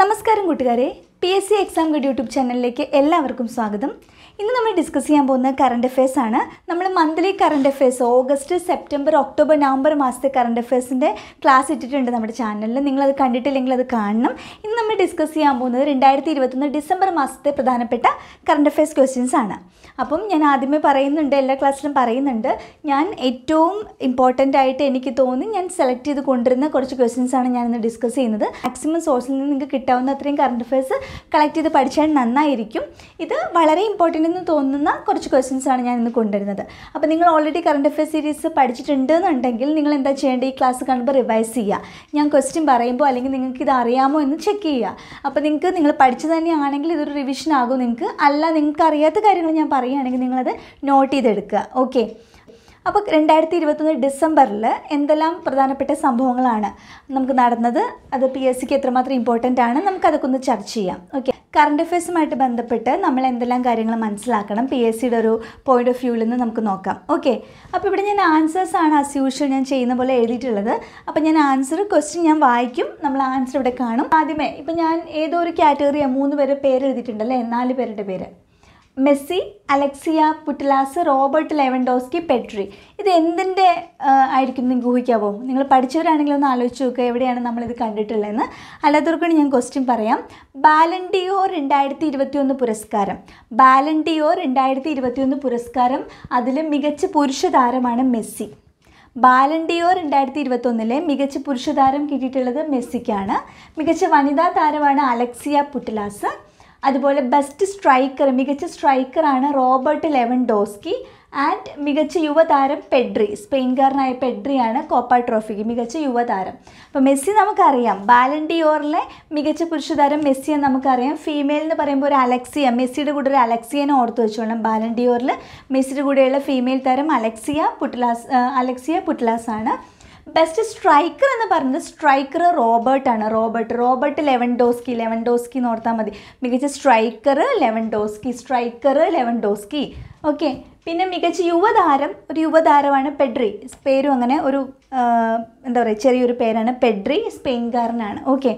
നമസ്കാരം കൂട്ടുകാരെ P S C exam ഗഡ് യൂട്യൂബ് ചാനലിലേക്ക് എല്ലാവർക്കും സ്വാഗതം ഇന്ന് നമ്മൾ ഡിസ്കസ് ചെയ്യാൻ പോകുന്ന കറണ്ട് അഫയേഴ്സ് ആണ് നമ്മൾ monthly current affairs August September October November മാസത്തെ കറണ്ട് അഫയേഴ്സിൻ്റെ ക്ലാസ് ഇട്ടിട്ടുണ്ട് നമ്മുടെ ചാനലിൽ നിങ്ങളത് കണ്ടിട്ടില്ലെങ്കിൽ അത് കാണണം ഇന്ന് നമ്മൾ ഡിസ്കസ് ചെയ്യാൻ പോകുന്നത് രണ്ടായിരത്തി ഇരുപത്തൊന്ന് ഡിസംബർ മാസത്തെ പ്രധാനപ്പെട്ട കറണ്ട് അഫയേഴ്സ് ക്വസ്റ്റ്യൻസ് ആണ് അപ്പം ഞാൻ ആദ്യമേ പറയുന്നുണ്ട് എല്ലാ ക്ലാസ്സിലും പറയുന്നുണ്ട് ഞാൻ ഏറ്റവും ഇമ്പോർട്ടൻ്റ് ആയിട്ട് എനിക്ക് തോന്നി ഞാൻ സെലക്ട് ചെയ്ത് കൊണ്ടുവരുന്ന കുറച്ച് ക്വസ്റ്റ്യൻസ് ആണ് ഞാനിന്ന് ഡിസ്കസ് ചെയ്യുന്നത് മാക്സിമം സോഴ്സിൽ നിന്ന് നിങ്ങൾക്ക് കിട്ടാവുന്ന അത്രയും കറണ്ട് അഫയേഴ്സ് കളക്ട് ചെയ്ത് പഠിച്ചാൽ നന്നായിരിക്കും ഇത് വളരെ ഇമ്പോർട്ടൻ്റ് നിന്ന് തോന്നുന്ന കുറച്ച് ക്വസ്റ്റ്യൻസ് ആണ് ഞാൻ ഇന്ന് കൊണ്ടുവരുന്നത് അപ്പോൾ നിങ്ങൾ ഓൾറെഡി കറണ്ട് അഫയർ സീരീസ് പഠിച്ചിട്ടുണ്ട് എന്നുണ്ടെങ്കിൽ നിങ്ങൾ എന്താ ചെയ്യേണ്ടത് ഈ ക്ലാസ് കാണുമ്പോൾ റിവൈസ് ചെയ്യുക ഞാൻ ക്വസ്റ്റ്യൻ പറയുമ്പോൾ അല്ലെങ്കിൽ നിങ്ങൾക്ക് ഇത് അറിയാമോ എന്ന് ചെക്ക് ചെയ്യുക അപ്പോൾ നിങ്ങൾക്ക് നിങ്ങൾ പഠിച്ചു തന്നെയാണെങ്കിൽ ഇതൊരു റിവിഷൻ ആകും നിങ്ങൾക്ക് അല്ല നിങ്ങൾക്ക് അറിയാത്ത കാര്യങ്ങൾ ഞാൻ പറയുകയാണെങ്കിൽ നിങ്ങളത് നോട്ട് ചെയ്തെടുക്കുക ഓക്കെ അപ്പോൾ രണ്ടായിരത്തി ഇരുപത്തൊന്ന് ഡിസംബറിൽ എന്തെല്ലാം പ്രധാനപ്പെട്ട സംഭവങ്ങളാണ് നമുക്ക് നടന്നത് അത് പി എസ് സിക്ക് എത്രമാത്രം ഇമ്പോർട്ടൻ്റ് ആണ് നമുക്കതൊക്കെ ഒന്ന് ചർച്ച ചെയ്യാം ഓക്കെ കറണ്ട് അഫയേഴ്സുമായിട്ട് ബന്ധപ്പെട്ട് നമ്മൾ എന്തെല്ലാം കാര്യങ്ങൾ മനസ്സിലാക്കണം പി എസ് സിയുടെ ഒരു പോയിന്റ് ഓഫ് വ്യൂവിൽ നിന്ന് നമുക്ക് നോക്കാം ഓക്കെ അപ്പോൾ ഇവിടെ ഞാൻ ആൻസേഴ്സ് ആണ് ആസ് യൂഷ്വൽ ഞാൻ ചെയ്യുന്ന പോലെ എഴുതിയിട്ടുള്ളത് അപ്പോൾ ഞാൻ ആൻസർ ക്വസ്റ്റ്യൻ ഞാൻ വായിക്കും നമ്മൾ ആൻസർ ഇവിടെ കാണും ആദ്യമേ ഇപ്പം ഞാൻ ഏതോ ഒരു കാറ്റഗറിയാണ് മൂന്ന് പേര് പേര് എഴുതിയിട്ടുണ്ടല്ലേ നാല് പേരുടെ പേര് Messi Alexia Putellas Robert Lewandowski Pedri ഇത് എന്തിൻ്റെ ആയിരിക്കും നിങ്ങൾക്ക് ഊഹിക്കാവോ നിങ്ങൾ പഠിച്ചവരാണെങ്കിൽ ഒന്ന് ആലോചിച്ച് നോക്കുക എവിടെയാണ് നമ്മളിത് കണ്ടിട്ടുള്ളതെന്ന് അല്ലാത്തവർക്കാണ് ഞാൻ ക്വസ്റ്റ്യൻ പറയാം ബാലൻഡിയോ രണ്ടായിരത്തി ഇരുപത്തിയൊന്ന് പുരസ്കാരം ബാലൻഡിയോ രണ്ടായിരത്തി ഇരുപത്തിയൊന്ന് പുരസ്കാരം അതിൽ മികച്ച പുരുഷ താരമാണ് മെസ്സി ബാലൻഡിയോ രണ്ടായിരത്തി ഇരുപത്തൊന്നിലെ മികച്ച പുരുഷ താരം കിട്ടിയിട്ടുള്ളത് മെസ്സിക്കാണ് മികച്ച വനിതാ താരമാണ് അലക്സിയ പുറ്റലാസ് അതുപോലെ ബെസ്റ്റ് സ്ട്രൈക്കർ മികച്ച സ്ട്രൈക്കറാണ് റോബർട്ട് ലെവൻ ഡോസ്കി ആൻഡ് മികച്ച യുവതാരം പെഡ്രി സ്പെയിൻകാരനായ പെഡ്രിയാണ് കോപ്പ ട്രോഫിക്ക് മികച്ച യുവതാരം അപ്പോൾ മെസ്സി നമുക്കറിയാം ബാലൻഡിയോറിലെ മികച്ച പുരുഷതാരം മെസ്സി എന്ന് നമുക്കറിയാം ഫീമെയിൽ എന്ന് പറയുമ്പോൾ ഒരു അലക്സിയ മെസ്സിയുടെ കൂടെ ഒരു അലക്സിയനെ ഓർത്ത് വെച്ചോളാം ബാലൻഡിയോറിൽ മെസ്സിയുടെ കൂടെയുള്ള ഫീമെയിൽ താരം അലക്സിയ പുട്ട്ലാസ് അലക്സിയ പുട്ട്ലാസ് ആണ് ബെസ്റ്റ് സ്ട്രൈക്കർ എന്ന് പറഞ്ഞത് സ്ട്രൈക്കർ റോബർട്ടാണ് Robert Robert Lewandowski Lewandowski എന്ന് ഓർത്താൽ മതി മികച്ച striker Lewandowski striker Lewandowski okay പിന്നെ മികച്ച യുവതാരം ഒരു യുവതാരമാണ് പെഡ്രി പേരും അങ്ങനെ ഒരു എന്താ പറയുക ചെറിയൊരു പേരാണ് പെഡ്രി സ്പെയിൻകാരനാണ് ഓക്കെ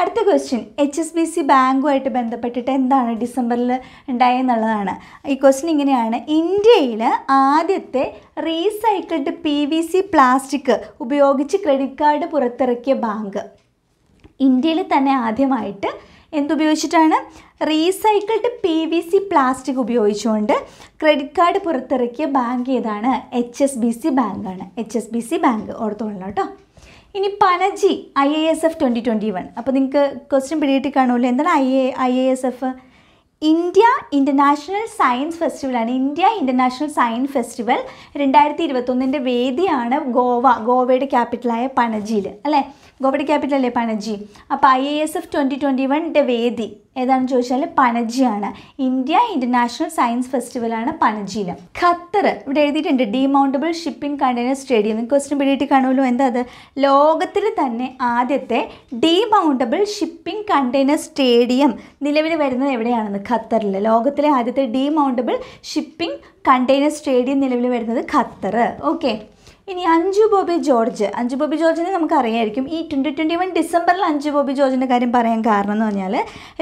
അടുത്ത question H S B C ബാങ്കുമായിട്ട് ബന്ധപ്പെട്ടിട്ട് എന്താണ് ഡിസംബറിൽ ഉണ്ടായെന്നുള്ളതാണ് ഈ ക്വസ്റ്റ്യൻ ഇങ്ങനെയാണ് ഇന്ത്യയിൽ ആദ്യത്തെ recycled P V C plastic ഉപയോഗിച്ച് ക്രെഡിറ്റ് കാർഡ് പുറത്തിറക്കിയ ബാങ്ക് ഇന്ത്യയിൽ തന്നെ ആദ്യമായിട്ട് എന്തുപയോഗിച്ചിട്ടാണ് recycled P V C plastic ഉപയോഗിച്ചുകൊണ്ട് ക്രെഡിറ്റ് കാർഡ് പുറത്തിറക്കിയ ബാങ്ക് ഏതാണ് എച്ച് എസ് ബി സി ബാങ്കാണ് H S B C bank ഓർത്തോളൂ കേട്ടോ ഇനി Panaji I A S F twenty twenty one അപ്പോൾ നിങ്ങൾക്ക് ക്വസ്റ്റ്യൻ പിടിയിട്ട് കാണുമല്ലോ എന്താണ് I A I A S F India international science ഫെസ്റ്റിവലാണ് ഇന്ത്യ ഇൻ്റർനാഷണൽ സയൻസ് ഫെസ്റ്റിവൽ രണ്ടായിരത്തി ഇരുപത്തൊന്നിൻ്റെ വേദിയാണ് ഗോവ ഗോവയുടെ ക്യാപിറ്റലായ പനജിയിൽ അല്ലേ ഗോപടി അല്ലേ പനജി അപ്പോൾ I A S F twenty twenty വണ്ണിൻ്റെ വേദി ഏതാണെന്ന് ചോദിച്ചാൽ പനജിയാണ് ഇന്ത്യ ഇൻ്റർനാഷണൽ സയൻസ് ഫെസ്റ്റിവലാണ് പനജിയിൽ ഖത്തർ ഇവിടെ എഴുതിയിട്ടുണ്ട് demountable shipping container stadium question പിടിയിട്ട് കാണുമല്ലോ എന്താ അത് ലോകത്തിൽ തന്നെ ആദ്യത്തെ ഡിമൗണ്ടബിൾ ഷിപ്പിംഗ് കണ്ടെയ്നർ സ്റ്റേഡിയം നിലവിൽ വരുന്നത് എവിടെയാണെന്ന് ഖത്തറിൽ ലോകത്തിലെ ആദ്യത്തെ ഡിമൗണ്ടബിൾ ഷിപ്പിംഗ് കണ്ടെയ്നർ സ്റ്റേഡിയം നിലവിൽ വരുന്നത് ഖത്തർ ഓക്കെ ഇനി അഞ്ജു ബോബി ജോർജ് അഞ്ജു ബോബി ജോർജിനെ നമുക്ക് അറിയായിരിക്കും ഈ ട്വൻറ്റി ട്വൻറ്റി വൺ ഡിസംബറിൽ അഞ്ജു ബോബി ജോർജിൻ്റെ കാര്യം പറയാൻ കാരണം എന്ന് പറഞ്ഞാൽ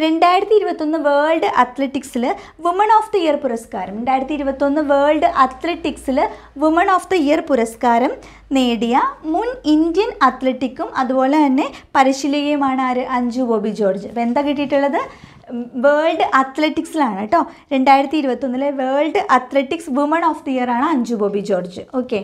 രണ്ടായിരത്തി ഇരുപത്തൊന്ന് വേൾഡ് അത്ലറ്റിക്സിൽ വുമൺ ഓഫ് ദി ഇയർ പുരസ്കാരം രണ്ടായിരത്തി ഇരുപത്തൊന്ന് വേൾഡ് അത്ലറ്റിക്സിൽ വുമൺ ഓഫ് ദി ഇയർ പുരസ്കാരം നേടിയ മുൻ ഇന്ത്യൻ അത്ലറ്റിക്കും അതുപോലെ തന്നെ പരിശീലികയുമാണ് ആര് അഞ്ജു ബോബി ജോർജ് അപ്പോൾ എന്താ കിട്ടിയിട്ടുള്ളത് വേൾഡ് അത്ലറ്റിക്സിലാണ് കേട്ടോ രണ്ടായിരത്തി ഇരുപത്തൊന്നിലെ world athletics woman of the year ആണ് അഞ്ജു ബോബി ജോർജ് ഓക്കെ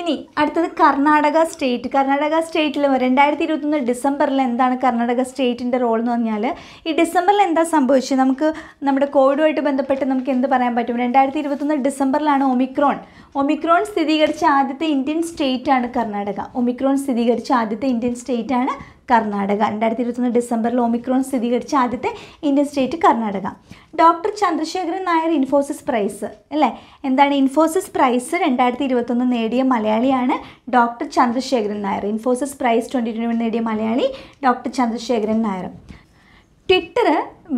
ഇനി അടുത്തത് കർണാടക സ്റ്റേറ്റ് കർണാടക സ്റ്റേറ്റിൽ രണ്ടായിരത്തി ഇരുപത്തൊന്ന് ഡിസംബറിൽ എന്താണ് കർണാടക സ്റ്റേറ്റിൻ്റെ റോൾ എന്ന് പറഞ്ഞാൽ ഈ ഡിസംബറിൽ എന്താ സംഭവിച്ചത് നമുക്ക് നമ്മുടെ കോവിഡുമായിട്ട് ബന്ധപ്പെട്ട് നമുക്ക് എന്ത് പറയാൻ പറ്റും രണ്ടായിരത്തി ഇരുപത്തൊന്ന് ഡിസംബറിലാണ് ഒമിക്രോൺ ഒമിക്രോൺ സ്ഥിരീകരിച്ച ആദ്യത്തെ ഇന്ത്യൻ സ്റ്റേറ്റാണ് കർണാടക ഒമിക്രോൺ സ്ഥിരീകരിച്ച ആദ്യത്തെ ഇന്ത്യൻ സ്റ്റേറ്റാണ് കർണാടക രണ്ടായിരത്തി ഇരുപത്തൊന്ന് ഡിസംബറിൽ ഒമിക്രോൺ സ്ഥിരീകരിച്ച ആദ്യത്തെ Indian state Karnataka doctor Chandrasekharan Nair Infosys prize അല്ലേ എന്താണ് ഇൻഫോസിസ് പ്രൈസ് രണ്ടായിരത്തി ഇരുപത്തൊന്ന് നേടിയ മലയാളിയാണ് doctor Chandrasekharan Nair Infosys prize twenty twenty നേടിയ മലയാളി ഡോക്ടർ ചന്ദ്രശേഖരൻ നായർ ട്വിറ്റർ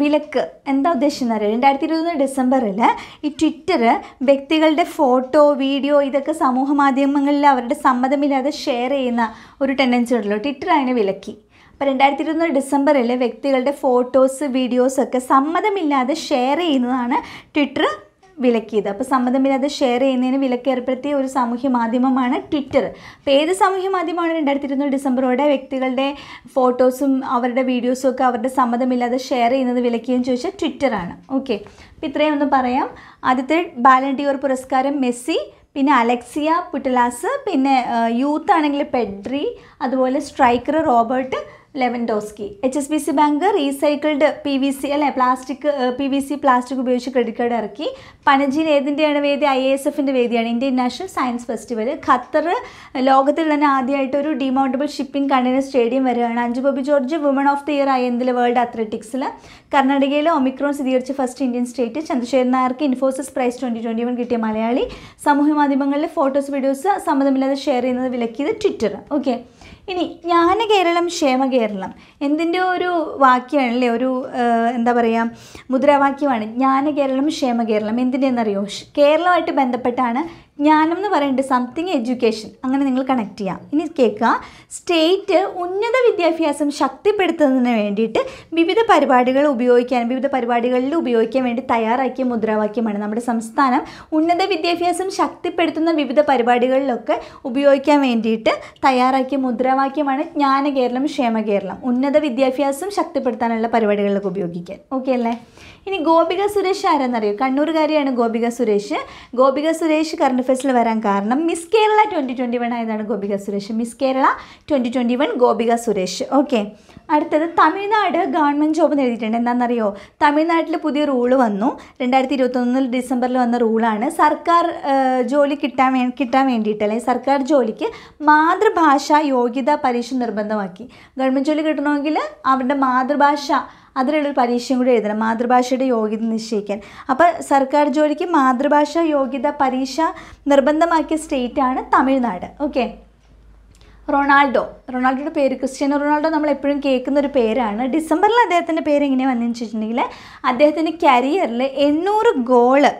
വിലക്ക് എന്താ ഉദ്ദേശിക്കുന്നത് രണ്ടായിരത്തി ഇരുപത്തൊന്ന് ഡിസംബറിൽ ഈ ട്വിറ്റർ വ്യക്തികളുടെ ഫോട്ടോ വീഡിയോ ഇതൊക്കെ സമൂഹ മാധ്യമങ്ങളിൽ അവരുടെ സമ്മതമില്ലാതെ ഷെയർ ചെയ്യുന്ന ഒരു ടെൻഡൻസി ഉണ്ടല്ലോ ട്വിറ്റർ അതിനെ വിലക്കി അപ്പോൾ രണ്ടായിരത്തി ഇരുപത്തൊന്ന് ഡിസംബറിൽ വ്യക്തികളുടെ ഫോട്ടോസ് വീഡിയോസ് ഒക്കെ സമ്മതമില്ലാതെ ഷെയർ ചെയ്യുന്നതാണ് ട്വിറ്റർ വിലക്കിയത് അപ്പോൾ സമ്മതമില്ലാതെ ഷെയർ ചെയ്യുന്നതിന് വിലക്കേർപ്പെടുത്തിയ ഒരു സാമൂഹ്യ മാധ്യമമാണ് ട്വിറ്റർ അപ്പോൾ ഏത് സാമൂഹ്യ മാധ്യമമാണ് രണ്ടായിരത്തി ഇരുന്നൂറ് ഡിസംബറോടെ വ്യക്തികളുടെ ഫോട്ടോസും അവരുടെ വീഡിയോസും ഒക്കെ അവരുടെ സമ്മതമില്ലാതെ ഷെയർ ചെയ്യുന്നത് വിലക്കിയെന്ന് ചോദിച്ചാൽ ട്വിറ്ററാണ് ഓക്കെ അപ്പോൾ ഇത്രയും ഒന്ന് പറയാം ആദ്യത്തെ ബാലൻഡിയോർ പുരസ്കാരം മെസ്സി പിന്നെ അലക്സിയ പുട്ടലാസ് പിന്നെ യൂത്ത് ആണെങ്കിൽ പെഡ്രി അതുപോലെ striker Robert Lewandowski H S B C bank recycled P V C അല്ലെ plastic P V C plastic ഉപയോഗിച്ച് ക്രെഡിറ്റ് കാർഡ് ഇറക്കി പനജീൻ ഏതിൻ്റെയാണ് വേദി ഐ എസ് എഫിൻ്റെ വേദിയാണ് Indian national science festival Qatar ലോകത്തിൽ തന്നെ ആദ്യമായിട്ട് ഒരു ഡിമൗണ്ടബിൾ ഷിപ്പിംഗ് കണ്ടെയ്നർ സ്റ്റേഡിയം വരികയാണ് Anju Bobby George woman of the year ആയി എന്തിൽ വേൾഡ് അത്ലറ്റിക്സിൽ കർണാടകയിലെ ഒമിക്രോൺ സ്ഥിരീകരിച്ച ഫസ്റ്റ് ഇന്ത്യൻ സ്റ്റേറ്റ് ചന്ദ്രശേഖരൻ നായർക്ക് Infosys prize twenty twenty one കിട്ടിയ മലയാളി സമൂഹ മാധ്യമങ്ങളിൽ ഫോട്ടോസ് വീഡിയോസ് സമ്മതമില്ലാതെ ഷെയർ ചെയ്യുന്നത് വിലക്കിയത് ട്വിറ്റർ ഓക്കെ ഇനി ജ്ഞാന കേരളം ക്ഷേമ കേരളം എന്തിൻ്റെ ഒരു വാക്യമാണല്ലേ ഒരു എന്താ പറയുക മുദ്രാവാക്യമാണ് ജ്ഞാന കേരളം ക്ഷേമ കേരളം എന്നറിയോ കേരളമായിട്ട് ബന്ധപ്പെട്ടാണ് ജ്ഞാനം എന്ന് പറയുന്നത് സംതിങ് എഡ്യൂക്കേഷൻ അങ്ങനെ നിങ്ങൾ കണക്ട് ചെയ്യാം ഇനി കേൾക്കുക സ്റ്റേറ്റ് ഉന്നത വിദ്യാഭ്യാസം ശക്തിപ്പെടുത്തുന്നതിന് വേണ്ടിയിട്ട് വിവിധ പരിപാടികൾ ഉപയോഗിക്കാൻ വിവിധ പരിപാടികളിൽ ഉപയോഗിക്കാൻ വേണ്ടി തയ്യാറാക്കിയ മുദ്രാവാക്യമാണ് നമ്മുടെ സംസ്ഥാനം ഉന്നത വിദ്യാഭ്യാസം ശക്തിപ്പെടുത്തുന്ന വിവിധ പരിപാടികളിലൊക്കെ ഉപയോഗിക്കാൻ വേണ്ടിയിട്ട് തയ്യാറാക്കിയ മുദ്രാവാക്യമാണ് ജ്ഞാന കേരളം ക്ഷേമ കേരളം ഉന്നത വിദ്യാഭ്യാസം ശക്തിപ്പെടുത്താനുള്ള പരിപാടികളിലൊക്കെ ഉപയോഗിക്കാൻ ഓക്കെ അല്ലേ ഇനി ഗോപിക സുരേഷ് ആരെന്നറിയോ കണ്ണൂർകാരിയാണ് ഗോപിക സുരേഷ് ഗോപിക സുരേഷ് കറണ്ട് ഫെസ്റ്റിൽ വരാൻ കാരണം miss Kerala twenty twenty one ആയതാണ് Gopika Suresh miss Kerala twenty twenty one Gopika Suresh okay അടുത്തത് തമിഴ്നാട് ഗവൺമെൻറ് ജോബ് എന്ന് എഴുതിയിട്ടുണ്ട് എന്താണെന്നറിയോ തമിഴ്നാട്ടിൽ പുതിയ റൂള് വന്നു രണ്ടായിരത്തി ഇരുപത്തൊന്നിൽ ഡിസംബറിൽ വന്ന റൂളാണ് സർക്കാർ ജോലി കിട്ടാൻ വേ കിട്ടാൻ വേണ്ടിയിട്ട് അല്ലെങ്കിൽ സർക്കാർ ജോലിക്ക് മാതൃഭാഷ യോഗ്യതാ പരീക്ഷ നിർബന്ധമാക്കി ഗവൺമെൻറ് ജോലി കിട്ടണമെങ്കിൽ അവരുടെ മാതൃഭാഷ അതിനുള്ളൊരു പരീക്ഷയും കൂടി എഴുതണം മാതൃഭാഷയുടെ യോഗ്യത നിശ്ചയിക്കാൻ അപ്പോൾ സർക്കാർ ജോലിക്ക് മാതൃഭാഷ യോഗ്യത പരീക്ഷ നിർബന്ധമാക്കിയ സ്റ്റേറ്റാണ് തമിഴ്നാട് ഓക്കെ റൊണാൾഡോ റൊണാൾഡോയുടെ പേര് ക്രിസ്ത്യാനോ റൊണാൾഡോ നമ്മൾ എപ്പോഴും കേൾക്കുന്ന ഒരു പേരാണ് ഡിസംബറിൽ അദ്ദേഹത്തിൻ്റെ പേര് എങ്ങനെയാണ് വന്നു വെച്ചിട്ടുണ്ടെങ്കിൽ അദ്ദേഹത്തിൻ്റെ കരിയറിൽ എണ്ണൂറ് ഗോള്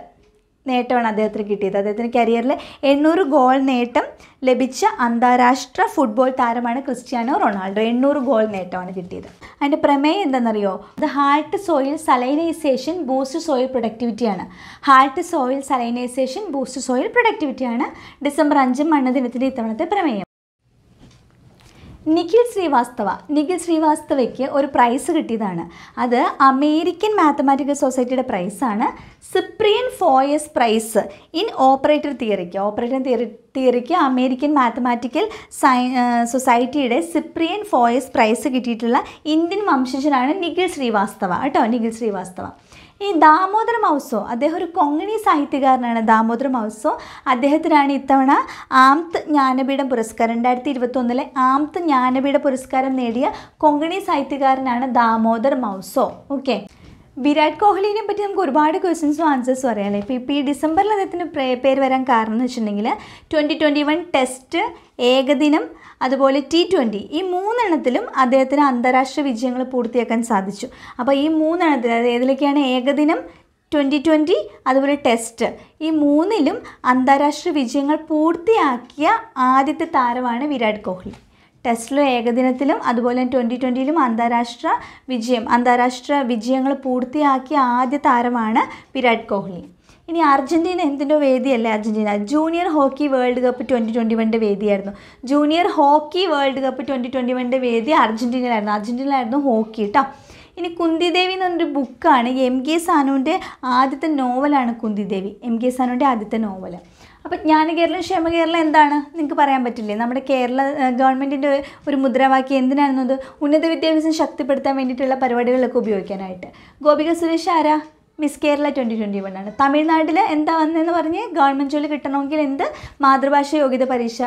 നേട്ടമാണ് അദ്ദേഹത്തിന് കിട്ടിയത് അദ്ദേഹത്തിൻ്റെ കരിയറിൽ എണ്ണൂറ് ഗോൾ നേട്ടം ലഭിച്ച അന്താരാഷ്ട്ര ഫുട്ബോൾ താരമാണ് ക്രിസ്ത്യാനോ റൊണാൾഡോ എണ്ണൂറ് ഗോൾ നേട്ടമാണ് കിട്ടിയത് അതിൻ്റെ പ്രമേയം എന്താണെന്നറിയോ the halt soil salinisation boost soil പ്രൊഡക്ടിവിറ്റിയാണ് halt soil salinisation boost soil പ്രൊഡക്ടിവിറ്റിയാണ് ഡിസംബർ അഞ്ച് മണ്ണ് ദിനത്തിൻ്റെ ഇത്തവണത്തെ പ്രമേയം നിഖിൽ ശ്രീവാസ്തവ നിഖിൽ ശ്രീവാസ്തവയ്ക്ക് ഒരു പ്രൈസ് കിട്ടിയതാണ് അത് അമേരിക്കൻ മാത്തമാറ്റിക്കൽ സൊസൈറ്റിയുടെ പ്രൈസാണ് Ciprian Foias prize in operator തിയറിക്ക് ഓപ്പറേറ്റർ തിയറി തിയറിക്ക് അമേരിക്കൻ മാത്തമാറ്റിക്കൽ സയ സൊസൈറ്റിയുടെ സിപ്രിയൻ ഫോയസ് പ്രൈസ് കിട്ടിയിട്ടുള്ള ഇന്ത്യൻ വംശജനാണ് നിഖിൽ ശ്രീവാസ്തവ കേട്ടോ നിഖിൽ ശ്രീവാസ്തവ ഈ ദാമോദര മൗസോ അദ്ദേഹം ഒരു കൊങ്ങണി സാഹിത്യകാരനാണ് ദാമോദര മൗസോ അദ്ദേഹത്തിനാണ് ഇത്തവണ ആംത് ജ്ഞാനപീഠം പുരസ്കാരം രണ്ടായിരത്തി ഇരുപത്തൊന്നിലെ ആംത് ജ്ഞാനപീഠ പുരസ്കാരം നേടിയ കൊങ്ങിണി സാഹിത്യകാരനാണ് ദാമോദർ മൗസോ ഓക്കെ വിരാട് കോഹ്ലിനെ പറ്റി നമുക്ക് ഒരുപാട് ക്വസ്റ്റ്യൻസും ആൻസേഴ്സും അറിയാമല്ലേ ഇപ്പോൾ ഇപ്പോൾ ഈ ഡിസംബറിൽ അദ്ദേഹത്തിന് പേര് വരാൻ കാരണം എന്ന് വെച്ചിട്ടുണ്ടെങ്കിൽ ട്വൻറ്റി ട്വൻറ്റി വൺ ടെസ്റ്റ് ഏകദിനം അതുപോലെ ടി ട്വൻ്റി ഈ മൂന്നെണ്ണത്തിലും അദ്ദേഹത്തിന് അന്താരാഷ്ട്ര വിജയങ്ങൾ പൂർത്തിയാക്കാൻ സാധിച്ചു അപ്പോൾ ഈ മൂന്നെണ്ണത്തിൽ അത് ഏതിലൊക്കെയാണ് ഏകദിനം ട്വൻ്റി ട്വൻ്റി അതുപോലെ ടെസ്റ്റ് ഈ മൂന്നിലും അന്താരാഷ്ട്ര വിജയങ്ങൾ പൂർത്തിയാക്കിയ ആദ്യത്തെ താരമാണ് വിരാട് കോഹ്ലി ടെസ്റ്റിലും ഏകദിനത്തിലും അതുപോലെ ട്വൻ്റി ട്വൻ്റിയിലും അന്താരാഷ്ട്ര വിജയം അന്താരാഷ്ട്ര വിജയങ്ങൾ പൂർത്തിയാക്കിയ ആദ്യ താരമാണ് വിരാട് കോഹ്ലി ഇനി അർജൻറ്റീന എന്തിൻ്റെ വേദിയല്ലേ Argentina junior hockey world cup twenty twenty വണ്ണിൻ്റെ വേദിയായിരുന്നു junior hockey world cup twenty twenty വണ്ണിൻ്റെ വേദി അർജൻറ്റീനയിലായിരുന്നു അർജൻറ്റീനയിലായിരുന്നു ഹോക്കി കേട്ടോ ഇനി കുന്തിദേവി എന്ന് പറഞ്ഞൊരു ബുക്കാണ് എം കെ സാനുവിൻ്റെ ആദ്യത്തെ നോവലാണ് കുന്തിദേവി എം കെ സാനുവിൻ്റെ ആദ്യത്തെ നോവൽ അപ്പോൾ ജ്ഞാനകേരളം ക്ഷേമകേരളം എന്താണ് നിങ്ങൾക്ക് പറയാൻ പറ്റില്ലേ നമ്മുടെ കേരള ഗവൺമെൻറ്റിൻ്റെ ഒരു മുദ്രാവാക്യം എന്തിനാണെന്നത് ഉന്നത വിദ്യാഭ്യാസം ശക്തിപ്പെടുത്താൻ വേണ്ടിയിട്ടുള്ള പരിപാടികളിലൊക്കെ ഉപയോഗിക്കാനായിട്ട് ഗോപിക സുരേഷ് ആരാ മിസ് കേരള ട്വൻറ്റി ട്വൻറ്റി ആണ് തമിഴ്നാട്ടിൽ എന്താ വന്നതെന്ന് പറഞ്ഞ് ഗവൺമെൻറ് ജോലി കിട്ടണമെങ്കിൽ എന്ത് മാതൃഭാഷ യോഗ്യത പരീക്ഷ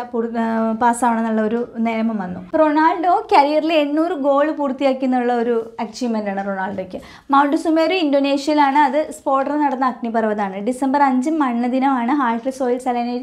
പാസ്സാവണം എന്നുള്ള ഒരു നിയമം വന്നു റൊണാൾഡോ കരിയറിൽ എണ്ണൂറ് ഗോൾ പൂർത്തിയാക്കി എന്നുള്ള ഒരു ആണ് റൊണാൾഡോയ്ക്ക് മൗണ്ട് സുമേരു ഇന്തോനേഷ്യയിലാണ് അത് സ്ഫോടനം നടന്ന അഗ്നിപർവ്വതമാണ് ഡിസംബർ അഞ്ച് മണ്ണ് ദിനമാണ് ഹാർട്ട് സോയിൽ സലൈനൈ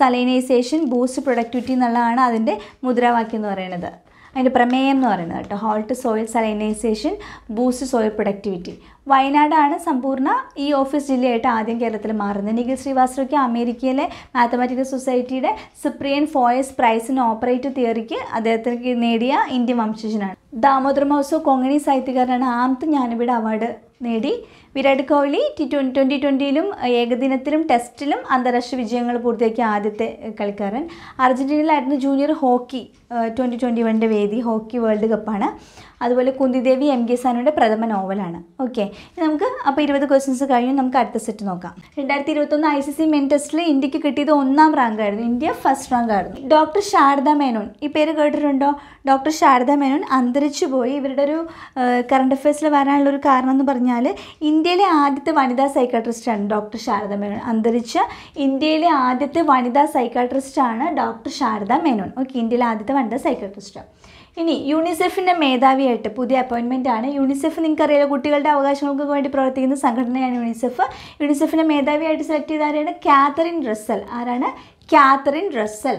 സലൈനൈസേഷൻ ബൂസ്റ്റ് പ്രൊഡക്ടിവിറ്റി എന്നുള്ളതാണ് അതിൻ്റെ മുദ്രാവാക്യം എന്ന് പറയുന്നത് അതിൻ്റെ പ്രമേയം എന്ന് പറയുന്നത് കേട്ടോ halt soil salinisation boost soil productivity വയനാടാണ് സമ്പൂർണ്ണ ഈ ഓഫീസ് ജില്ലയായിട്ട് ആദ്യം കേരളത്തിൽ മാറുന്നത് നിഖിൽ ശ്രീവാസ്തവയ്ക്ക് അമേരിക്കയിലെ മാത്തമാറ്റിക്കൽ സൊസൈറ്റിയുടെ സിപ്രിയൻ ഫോയസ് പ്രൈസിന് ഓപ്പറേറ്റീവ് തിയറിക്ക് അദ്ദേഹത്തിന് നേടിയ ഇന്ത്യൻ വംശജനാണ് ദാമോദർ മഹോത്സവ് കൊങ്ങണി സാഹിത്യകാരനാണ് ആമത്തെ ജ്ഞാനപീഠ അവാർഡ് നേടി വിരാട് കോഹ്ലി ടി ട്വൻ ട്വൻറ്റി ട്വൻറ്റിയിലും ഏകദിനത്തിലും ടെസ്റ്റിലും അന്താരാഷ്ട്ര വിജയങ്ങൾ പൂർത്തിയാക്കിയ ആദ്യത്തെ കളിക്കാരൻ അർജൻറ്റീനയിലായിരുന്നു ജൂനിയർ ഹോക്കി ട്വൻറ്റി ട്വൻറ്റി വണ്ണിൻ്റെ വേദി ഹോക്കി വേൾഡ് കപ്പാണ് അതുപോലെ കുന്തിദേവി എം കെ സാനുവിൻ്റെ പ്രഥമ നോവലാണ് ഓക്കെ നമുക്ക് അപ്പോൾ ഇരുപത് ക്വസ്റ്റ്യൻസ് കഴിഞ്ഞ് നമുക്ക് അടുത്ത സെറ്റ് നോക്കാം രണ്ടായിരത്തി ഇരുപത്തൊന്ന് ഐ സി സി മെയിൻ ടെസ്റ്റിൽ ഇന്ത്യക്ക് കിട്ടിയത് ഒന്നാം റാങ്ക് ആയിരുന്നു ഇന്ത്യ ഫസ്റ്റ് റാങ്ക് ആയിരുന്നു ഡോക്ടർ ശാരദ മേനോൻ ഈ പേര് കേട്ടിട്ടുണ്ടോ ഡോക്ടർ ശാരദ മേനോൻ അന്തരിച്ചു പോയി ഇവരുടെ ഒരു കറണ്ട് അഫയേഴ്സിൽ വരാനുള്ള ഒരു കാരണം എന്ന് പറഞ്ഞാൽ ഇന്ത്യയിലെ ആദ്യത്തെ വനിതാ സൈക്കാട്രിസ്റ്റാണ് ഡോക്ടർ ശാരദ മേനോൻ അന്തരിച്ച ഇന്ത്യയിലെ ആദ്യത്തെ വനിതാ സൈക്കാട്രിസ്റ്റാണ് ഡോക്ടർ ശാരദ മേനോൻ ഓക്കെ ഇന്ത്യയിലെ ആദ്യത്തെ കണ്ട സൈക്കോട്രിസ്റ്റ് ഇനി യൂണിസെഫിൻ്റെ മേധാവിയായിട്ട് പുതിയ അപ്പോയിൻമെൻ്റ് ആണ് യൂണിസെഫ് നിങ്ങൾക്കറിയാലോ കുട്ടികളുടെ അവകാശങ്ങൾക്ക് വേണ്ടി പ്രവർത്തിക്കുന്ന സംഘടനയാണ് യൂണിസെഫ് യൂണിസെഫിൻ്റെ മേധാവിയായിട്ട് സെലക്ട് ചെയ്ത ആരാണ് കാത്തറിൻ റസ്സൽ ആരാണ് കാത്തറിൻ റസ്സൽ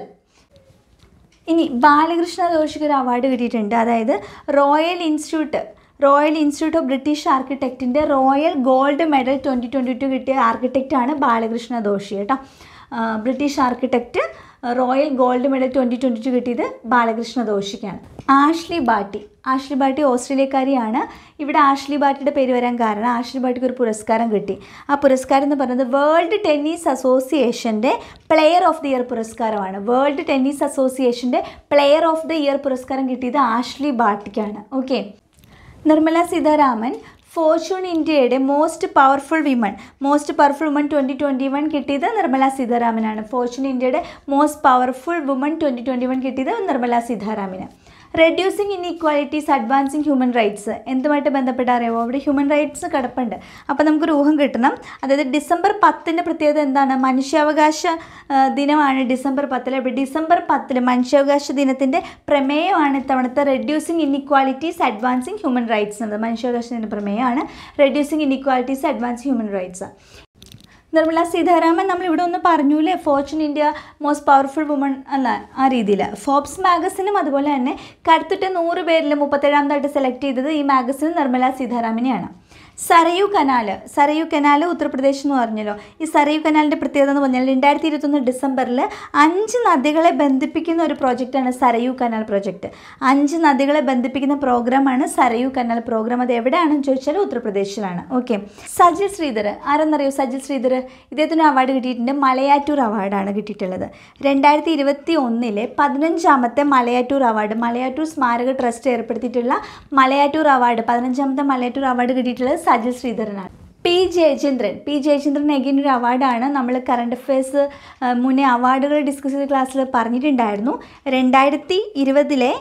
ഇനി ബാലകൃഷ്ണ ദോഷിക്ക് ഒരു അവാർഡ് കിട്ടിയിട്ടുണ്ട് അതായത് royal institute royal institute of British ആർക്കിടെക്റ്റിൻ്റെ royal gold medal twenty twenty two കിട്ടിയ ആർക്കിടെക്റ്റാണ് ബാലകൃഷ്ണ ദോഷി കേട്ടോ British architect royal gold medal twenty twenty two കിട്ടിയത് ബാലകൃഷ്ണ ദോഷിക്കാണ് ആഷ്ലി ബാട്ടി ആഷ്ലി ബാട്ടി ഓസ്ട്രേലിയക്കാരിയാണ് ഇവിടെ ആഷ്ലി ബാട്ടിയുടെ പേര് വരാൻ കാരണം ആഷ്ലി ബാട്ടിക്ക് ഒരു പുരസ്കാരം കിട്ടി ആ പുരസ്കാരം എന്ന് പറയുന്നത് വേൾഡ് ടെന്നീസ് അസോസിയേഷൻ്റെ പ്ലെയർ ഓഫ് ദി ഇയർ പുരസ്കാരമാണ് വേൾഡ് ടെന്നീസ് അസോസിയേഷൻ്റെ പ്ലെയർ ഓഫ് ദി ഇയർ പുരസ്കാരം കിട്ടിയത് ആഷ്ലി ബാട്ടിക്കാണ് ഓക്കെ നിർമ്മല സീതാരാമൻ ഫോർച്യൂൺ ഇന്ത്യയുടെ most powerful women most powerful woman twenty twenty one കിട്ടിയത് നിർമ്മല സീതാരാമനാണ് ഫോർച്യൂൺ ഇന്ത്യയുടെ most powerful woman twenty twenty one കിട്ടിയത് നിർമ്മല സീതാരാമന് reducing inequalities advancing human rights എന്തുമായിട്ട് ബന്ധപ്പെട്ട് അറിയാമോ അവിടെ ഹ്യൂമൻ റൈറ്റ്സ് കിടപ്പുണ്ട് അപ്പോൾ നമുക്ക് ഊഹം കിട്ടണം അതായത് ഡിസംബർ പത്തിൻ്റെ പ്രത്യേകത എന്താണ് മനുഷ്യാവകാശ ദിനമാണ് ഡിസംബർ പത്തിൽ അപ്പോൾ ഡിസംബർ പത്തിൽ മനുഷ്യാവകാശ ദിനത്തിൻ്റെ പ്രമേയമാണ് ഇത്തവണത്തെ reducing equalities advancing human rights എന്നത് മനുഷ്യാവകാശ ദിന പ്രമേയമാണ് reducing equalities advance human rights Nirmala Sitharaman നമ്മൾ ഇവിടെ ഒന്ന് പറഞ്ഞൂലേ Fortune India most powerful woman അല്ല ആ രീതിയിൽ ഫോബ്സ് മാഗസിനും അതുപോലെ തന്നെ കരുത്തുറ്റ നൂറ് പേരിൽ മുപ്പത്തേഴാമതായിട്ട് സെലക്ട് ചെയ്തത് ഈ മാഗസിൻ നിർമ്മല സീതാരാമനെയാണ് സറയു കനാൽ സറയു കനാൽ ഉത്തർപ്രദേശ് എന്ന് പറഞ്ഞല്ലോ ഈ സറയു കനാലിൻ്റെ പ്രത്യേകത എന്ന് പറഞ്ഞാൽ രണ്ടായിരത്തി ഇരുപത്തൊന്ന് ഡിസംബറിൽ അഞ്ച് നദികളെ ബന്ധിപ്പിക്കുന്ന ഒരു പ്രോജക്റ്റാണ് സറയു കനാൽ പ്രോജക്റ്റ് അഞ്ച് നദികളെ ബന്ധിപ്പിക്കുന്ന പ്രോഗ്രാമാണ് സറയു കനാൽ പ്രോഗ്രാം അത് എവിടെയാണെന്ന് ചോദിച്ചാൽ ഉത്തർപ്രദേശിലാണ് ഓക്കെ സജിൽ ശ്രീധർ ആരെന്നറിയോ സജിൽ ശ്രീധർ ഇദ്ദേഹത്തിന് അവാർഡ് കിട്ടിയിട്ടുണ്ട് മലയാറ്റൂർ അവാർഡാണ് കിട്ടിയിട്ടുള്ളത് രണ്ടായിരത്തി ഇരുപത്തി ഒന്നിലെ പതിനഞ്ചാമത്തെ മലയാറ്റൂർ അവാർഡ് മലയാറ്റൂർ സ്മാരക ട്രസ്റ്റ് ഏർപ്പെടുത്തിയിട്ടുള്ള മലയാറ്റൂർ അവാർഡ് പതിനഞ്ചാമത്തെ മലയാറ്റൂർ അവാർഡ് കിട്ടിയിട്ടുള്ളത് സജിൽ ശ്രീധരനാണ് P Jayachandran P Jayachandran again ഒരു അവാർഡാണ് നമ്മൾ കറണ്ട് അഫയേഴ്സ് മുന്നേ അവാർഡുകൾ ഡിസ്കസ് ചെയ്ത ക്ലാസ്സിൽ പറഞ്ഞിട്ടുണ്ടായിരുന്നു രണ്ടായിരത്തി ഇരുപതിലെ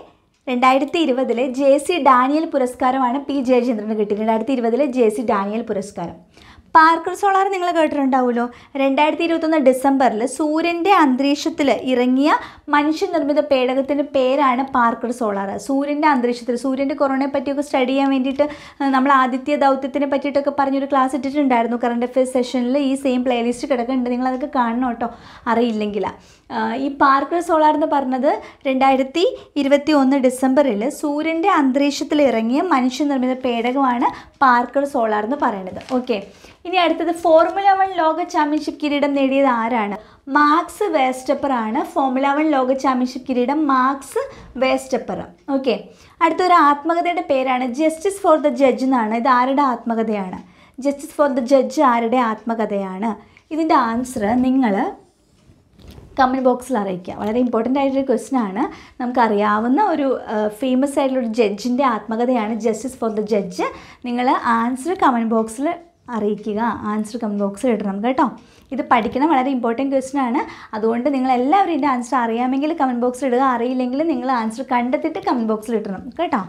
രണ്ടായിരത്തി ഇരുപതിലെ ജെ സി ഡാനിയൽ പുരസ്കാരമാണ് പി ജയചന്ദ്രന് കിട്ടിയത് രണ്ടായിരത്തി ഇരുപതിലെ ജെ സി ഡാനിയൽ പുരസ്കാരം പാർക്കർ സോളാർ നിങ്ങൾ കേട്ടിട്ടുണ്ടാവുമല്ലോ രണ്ടായിരത്തി ഇരുപത്തൊന്ന് ഡിസംബറിൽ സൂര്യൻ്റെ അന്തരീക്ഷത്തിൽ ഇറങ്ങിയ മനുഷ്യനിർമ്മിത പേടകത്തിൻ്റെ പേരാണ് പാർക്കർ സോളാർ സൂര്യൻ്റെ അന്തരീക്ഷത്തിൽ സൂര്യൻ്റെ കൊറോണയെ പറ്റിയൊക്കെ സ്റ്റഡി ചെയ്യാൻ വേണ്ടിയിട്ട് നമ്മൾ ആദിത്യ ദൗത്യത്തിനെ പറ്റിയിട്ടൊക്കെ പറഞ്ഞൊരു ക്ലാസ് ഇട്ടിട്ടുണ്ടായിരുന്നു കറണ്ട് അഫയേഴ്സ് സെഷനിൽ ഈ സെയിം പ്ലേലിസ്റ്റ് കിടക്കുന്നുണ്ട് നിങ്ങൾ കാണണം കേട്ടോ അറിയില്ലെങ്കിൽ ഈ പാർക്കർ സോളാർ എന്ന് പറഞ്ഞത് രണ്ടായിരത്തി ഇരുപത്തി ഒന്ന് ഡിസംബറിൽ സൂര്യൻ്റെ അന്തരീക്ഷത്തിൽ ഇറങ്ങിയ മനുഷ്യനിർമ്മിത പേടകമാണ് പാർക്കർ സോളാർ എന്ന് പറയുന്നത് ഓക്കെ ഇനി അടുത്തത് ഫോർമുല വൺ ലോക ചാമ്പ്യൻഷിപ്പ് കിരീടം നേടിയത് ആരാണ് മാർക്സ് വേസ്റ്റപ്പർ ആണ് ഫോർമുല വൺ ലോക ചാമ്പ്യൻഷിപ്പ് കിരീടം മാർക്സ് വേസ്റ്റപ്പർ ഓക്കെ അടുത്തൊരു ആത്മകഥയുടെ പേരാണ് ജസ്റ്റിസ് ഫോർ ദ ജഡ്ജ് എന്നാണ് ഇത് ആരുടെ ആത്മകഥയാണ് ജസ്റ്റിസ് ഫോർ ദ ജഡ്ജ് ആരുടെ ആത്മകഥയാണ് ഇതിൻ്റെ ആൻസർ നിങ്ങൾ കമൻറ്റ് ബോക്സിൽ അറിയിക്കുക വളരെ ഇമ്പോർട്ടൻ്റ് ആയിട്ടൊരു ക്വസ്റ്റ്യൻ ആണ് നമുക്കറിയാവുന്ന ഒരു ഫേമസ് ആയിട്ടുള്ള ഒരു ജഡ്ജിൻ്റെ ആത്മകഥയാണ് ജസ്റ്റിസ് ഫോർ ദ ജഡ്ജ് നിങ്ങൾ ആൻസർ കമൻറ്റ് ബോക്സിൽ അറിയിക്കുക ആൻസർ കമൻറ്റ് ബോക്സിൽ ഇടണം കേട്ടോ ഇത് പഠിക്കണം വളരെ ഇമ്പോർട്ടൻറ്റ് ക്വസ്റ്റ്യൻ ആണ് അതുകൊണ്ട് നിങ്ങൾ എല്ലാവരും എൻ്റെ ആൻസർ അറിയാമെങ്കിൽ കമൻറ്റ് ബോക്സിൽ ഇടുക അറിയില്ലെങ്കിൽ നിങ്ങൾ ആൻസർ കണ്ടെത്തിയിട്ട് കമൻറ്റ് ബോക്സിൽ ഇടണം കേട്ടോ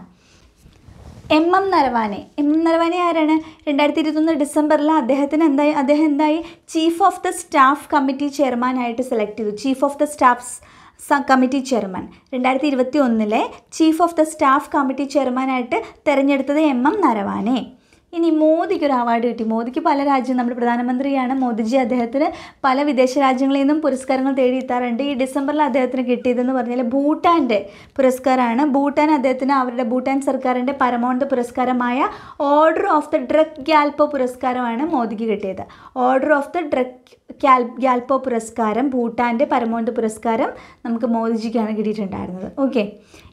M M Naravane M M Naravane ആരാണ് രണ്ടായിരത്തി ഇരുപത്തൊന്ന് ഡിസംബറിൽ അദ്ദേഹത്തിന് എന്തായി അദ്ദേഹം എന്തായി chief of the staff committee ചെയർമാനായിട്ട് സെലക്ട് ചെയ്തു chief of the staff committee chairman രണ്ടായിരത്തി ഇരുപത്തി ഒന്നിലെ chief of the staff committee ചെയർമാനായിട്ട് തിരഞ്ഞെടുത്തത് എം എം നരവാനെ ഇനി മോദിക്ക് ഒരു അവാർഡ് കിട്ടി മോദിക്ക് പല രാജ്യം നമ്മുടെ പ്രധാനമന്ത്രിയാണ് മോദിജി അദ്ദേഹത്തിന് പല വിദേശ രാജ്യങ്ങളിൽ നിന്നും പുരസ്കാരങ്ങൾ തേടിയെത്താറുണ്ട് ഈ ഡിസംബറിൽ അദ്ദേഹത്തിന് കിട്ടിയതെന്ന് പറഞ്ഞാൽ ഭൂട്ടാൻ്റെ പുരസ്കാരമാണ് ഭൂട്ടാൻ അദ്ദേഹത്തിന് അവരുടെ ഭൂട്ടാൻ സർക്കാരിൻ്റെ പരമോന്നത പുരസ്കാരമായ order of the Druk Gyalpo പുരസ്കാരമാണ് മോദിക്ക് കിട്ടിയത് ഓർഡർ ഓഫ് ദ ഡ്രഗ് ഗ്യാൽ ഗ്യാൽപോ പുരസ്കാരം ഭൂട്ടാൻ്റെ പരമോന്നത പുരസ്കാരം നമുക്ക് മോദിജിക്കാണ് കിട്ടിയിട്ടുണ്ടായിരുന്നത് ഓക്കെ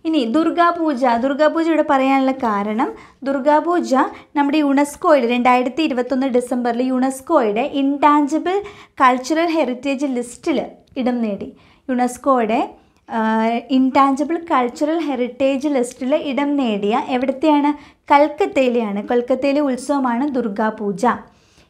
ഇനി ദുർഗാപൂജ ദുർഗാപൂജ ഇവിടെ പറയാനുള്ള കാരണം ദുർഗാപൂജ നമ്മുടെ യുണെസ്കോയുടെ രണ്ടായിരത്തി ഇരുപത്തൊന്ന് ഡിസംബറിൽ യുണെസ്കോയുടെ ഇൻടാഞ്ചിബിൾ കൾച്ചറൽ ഹെറിറ്റേജ് ലിസ്റ്റിൽ ഇടം നേടി യുണെസ്കോയുടെ ഇൻടാഞ്ചിബിൾ കൾച്ചറൽ ഹെറിറ്റേജ് ലിസ്റ്റിൽ ഇടം നേടിയ എവിടത്തെയാണ് കൽക്കത്തയിലെയാണ് കൊൽക്കത്തയിലെ ഉത്സവമാണ് ദുർഗാപൂജ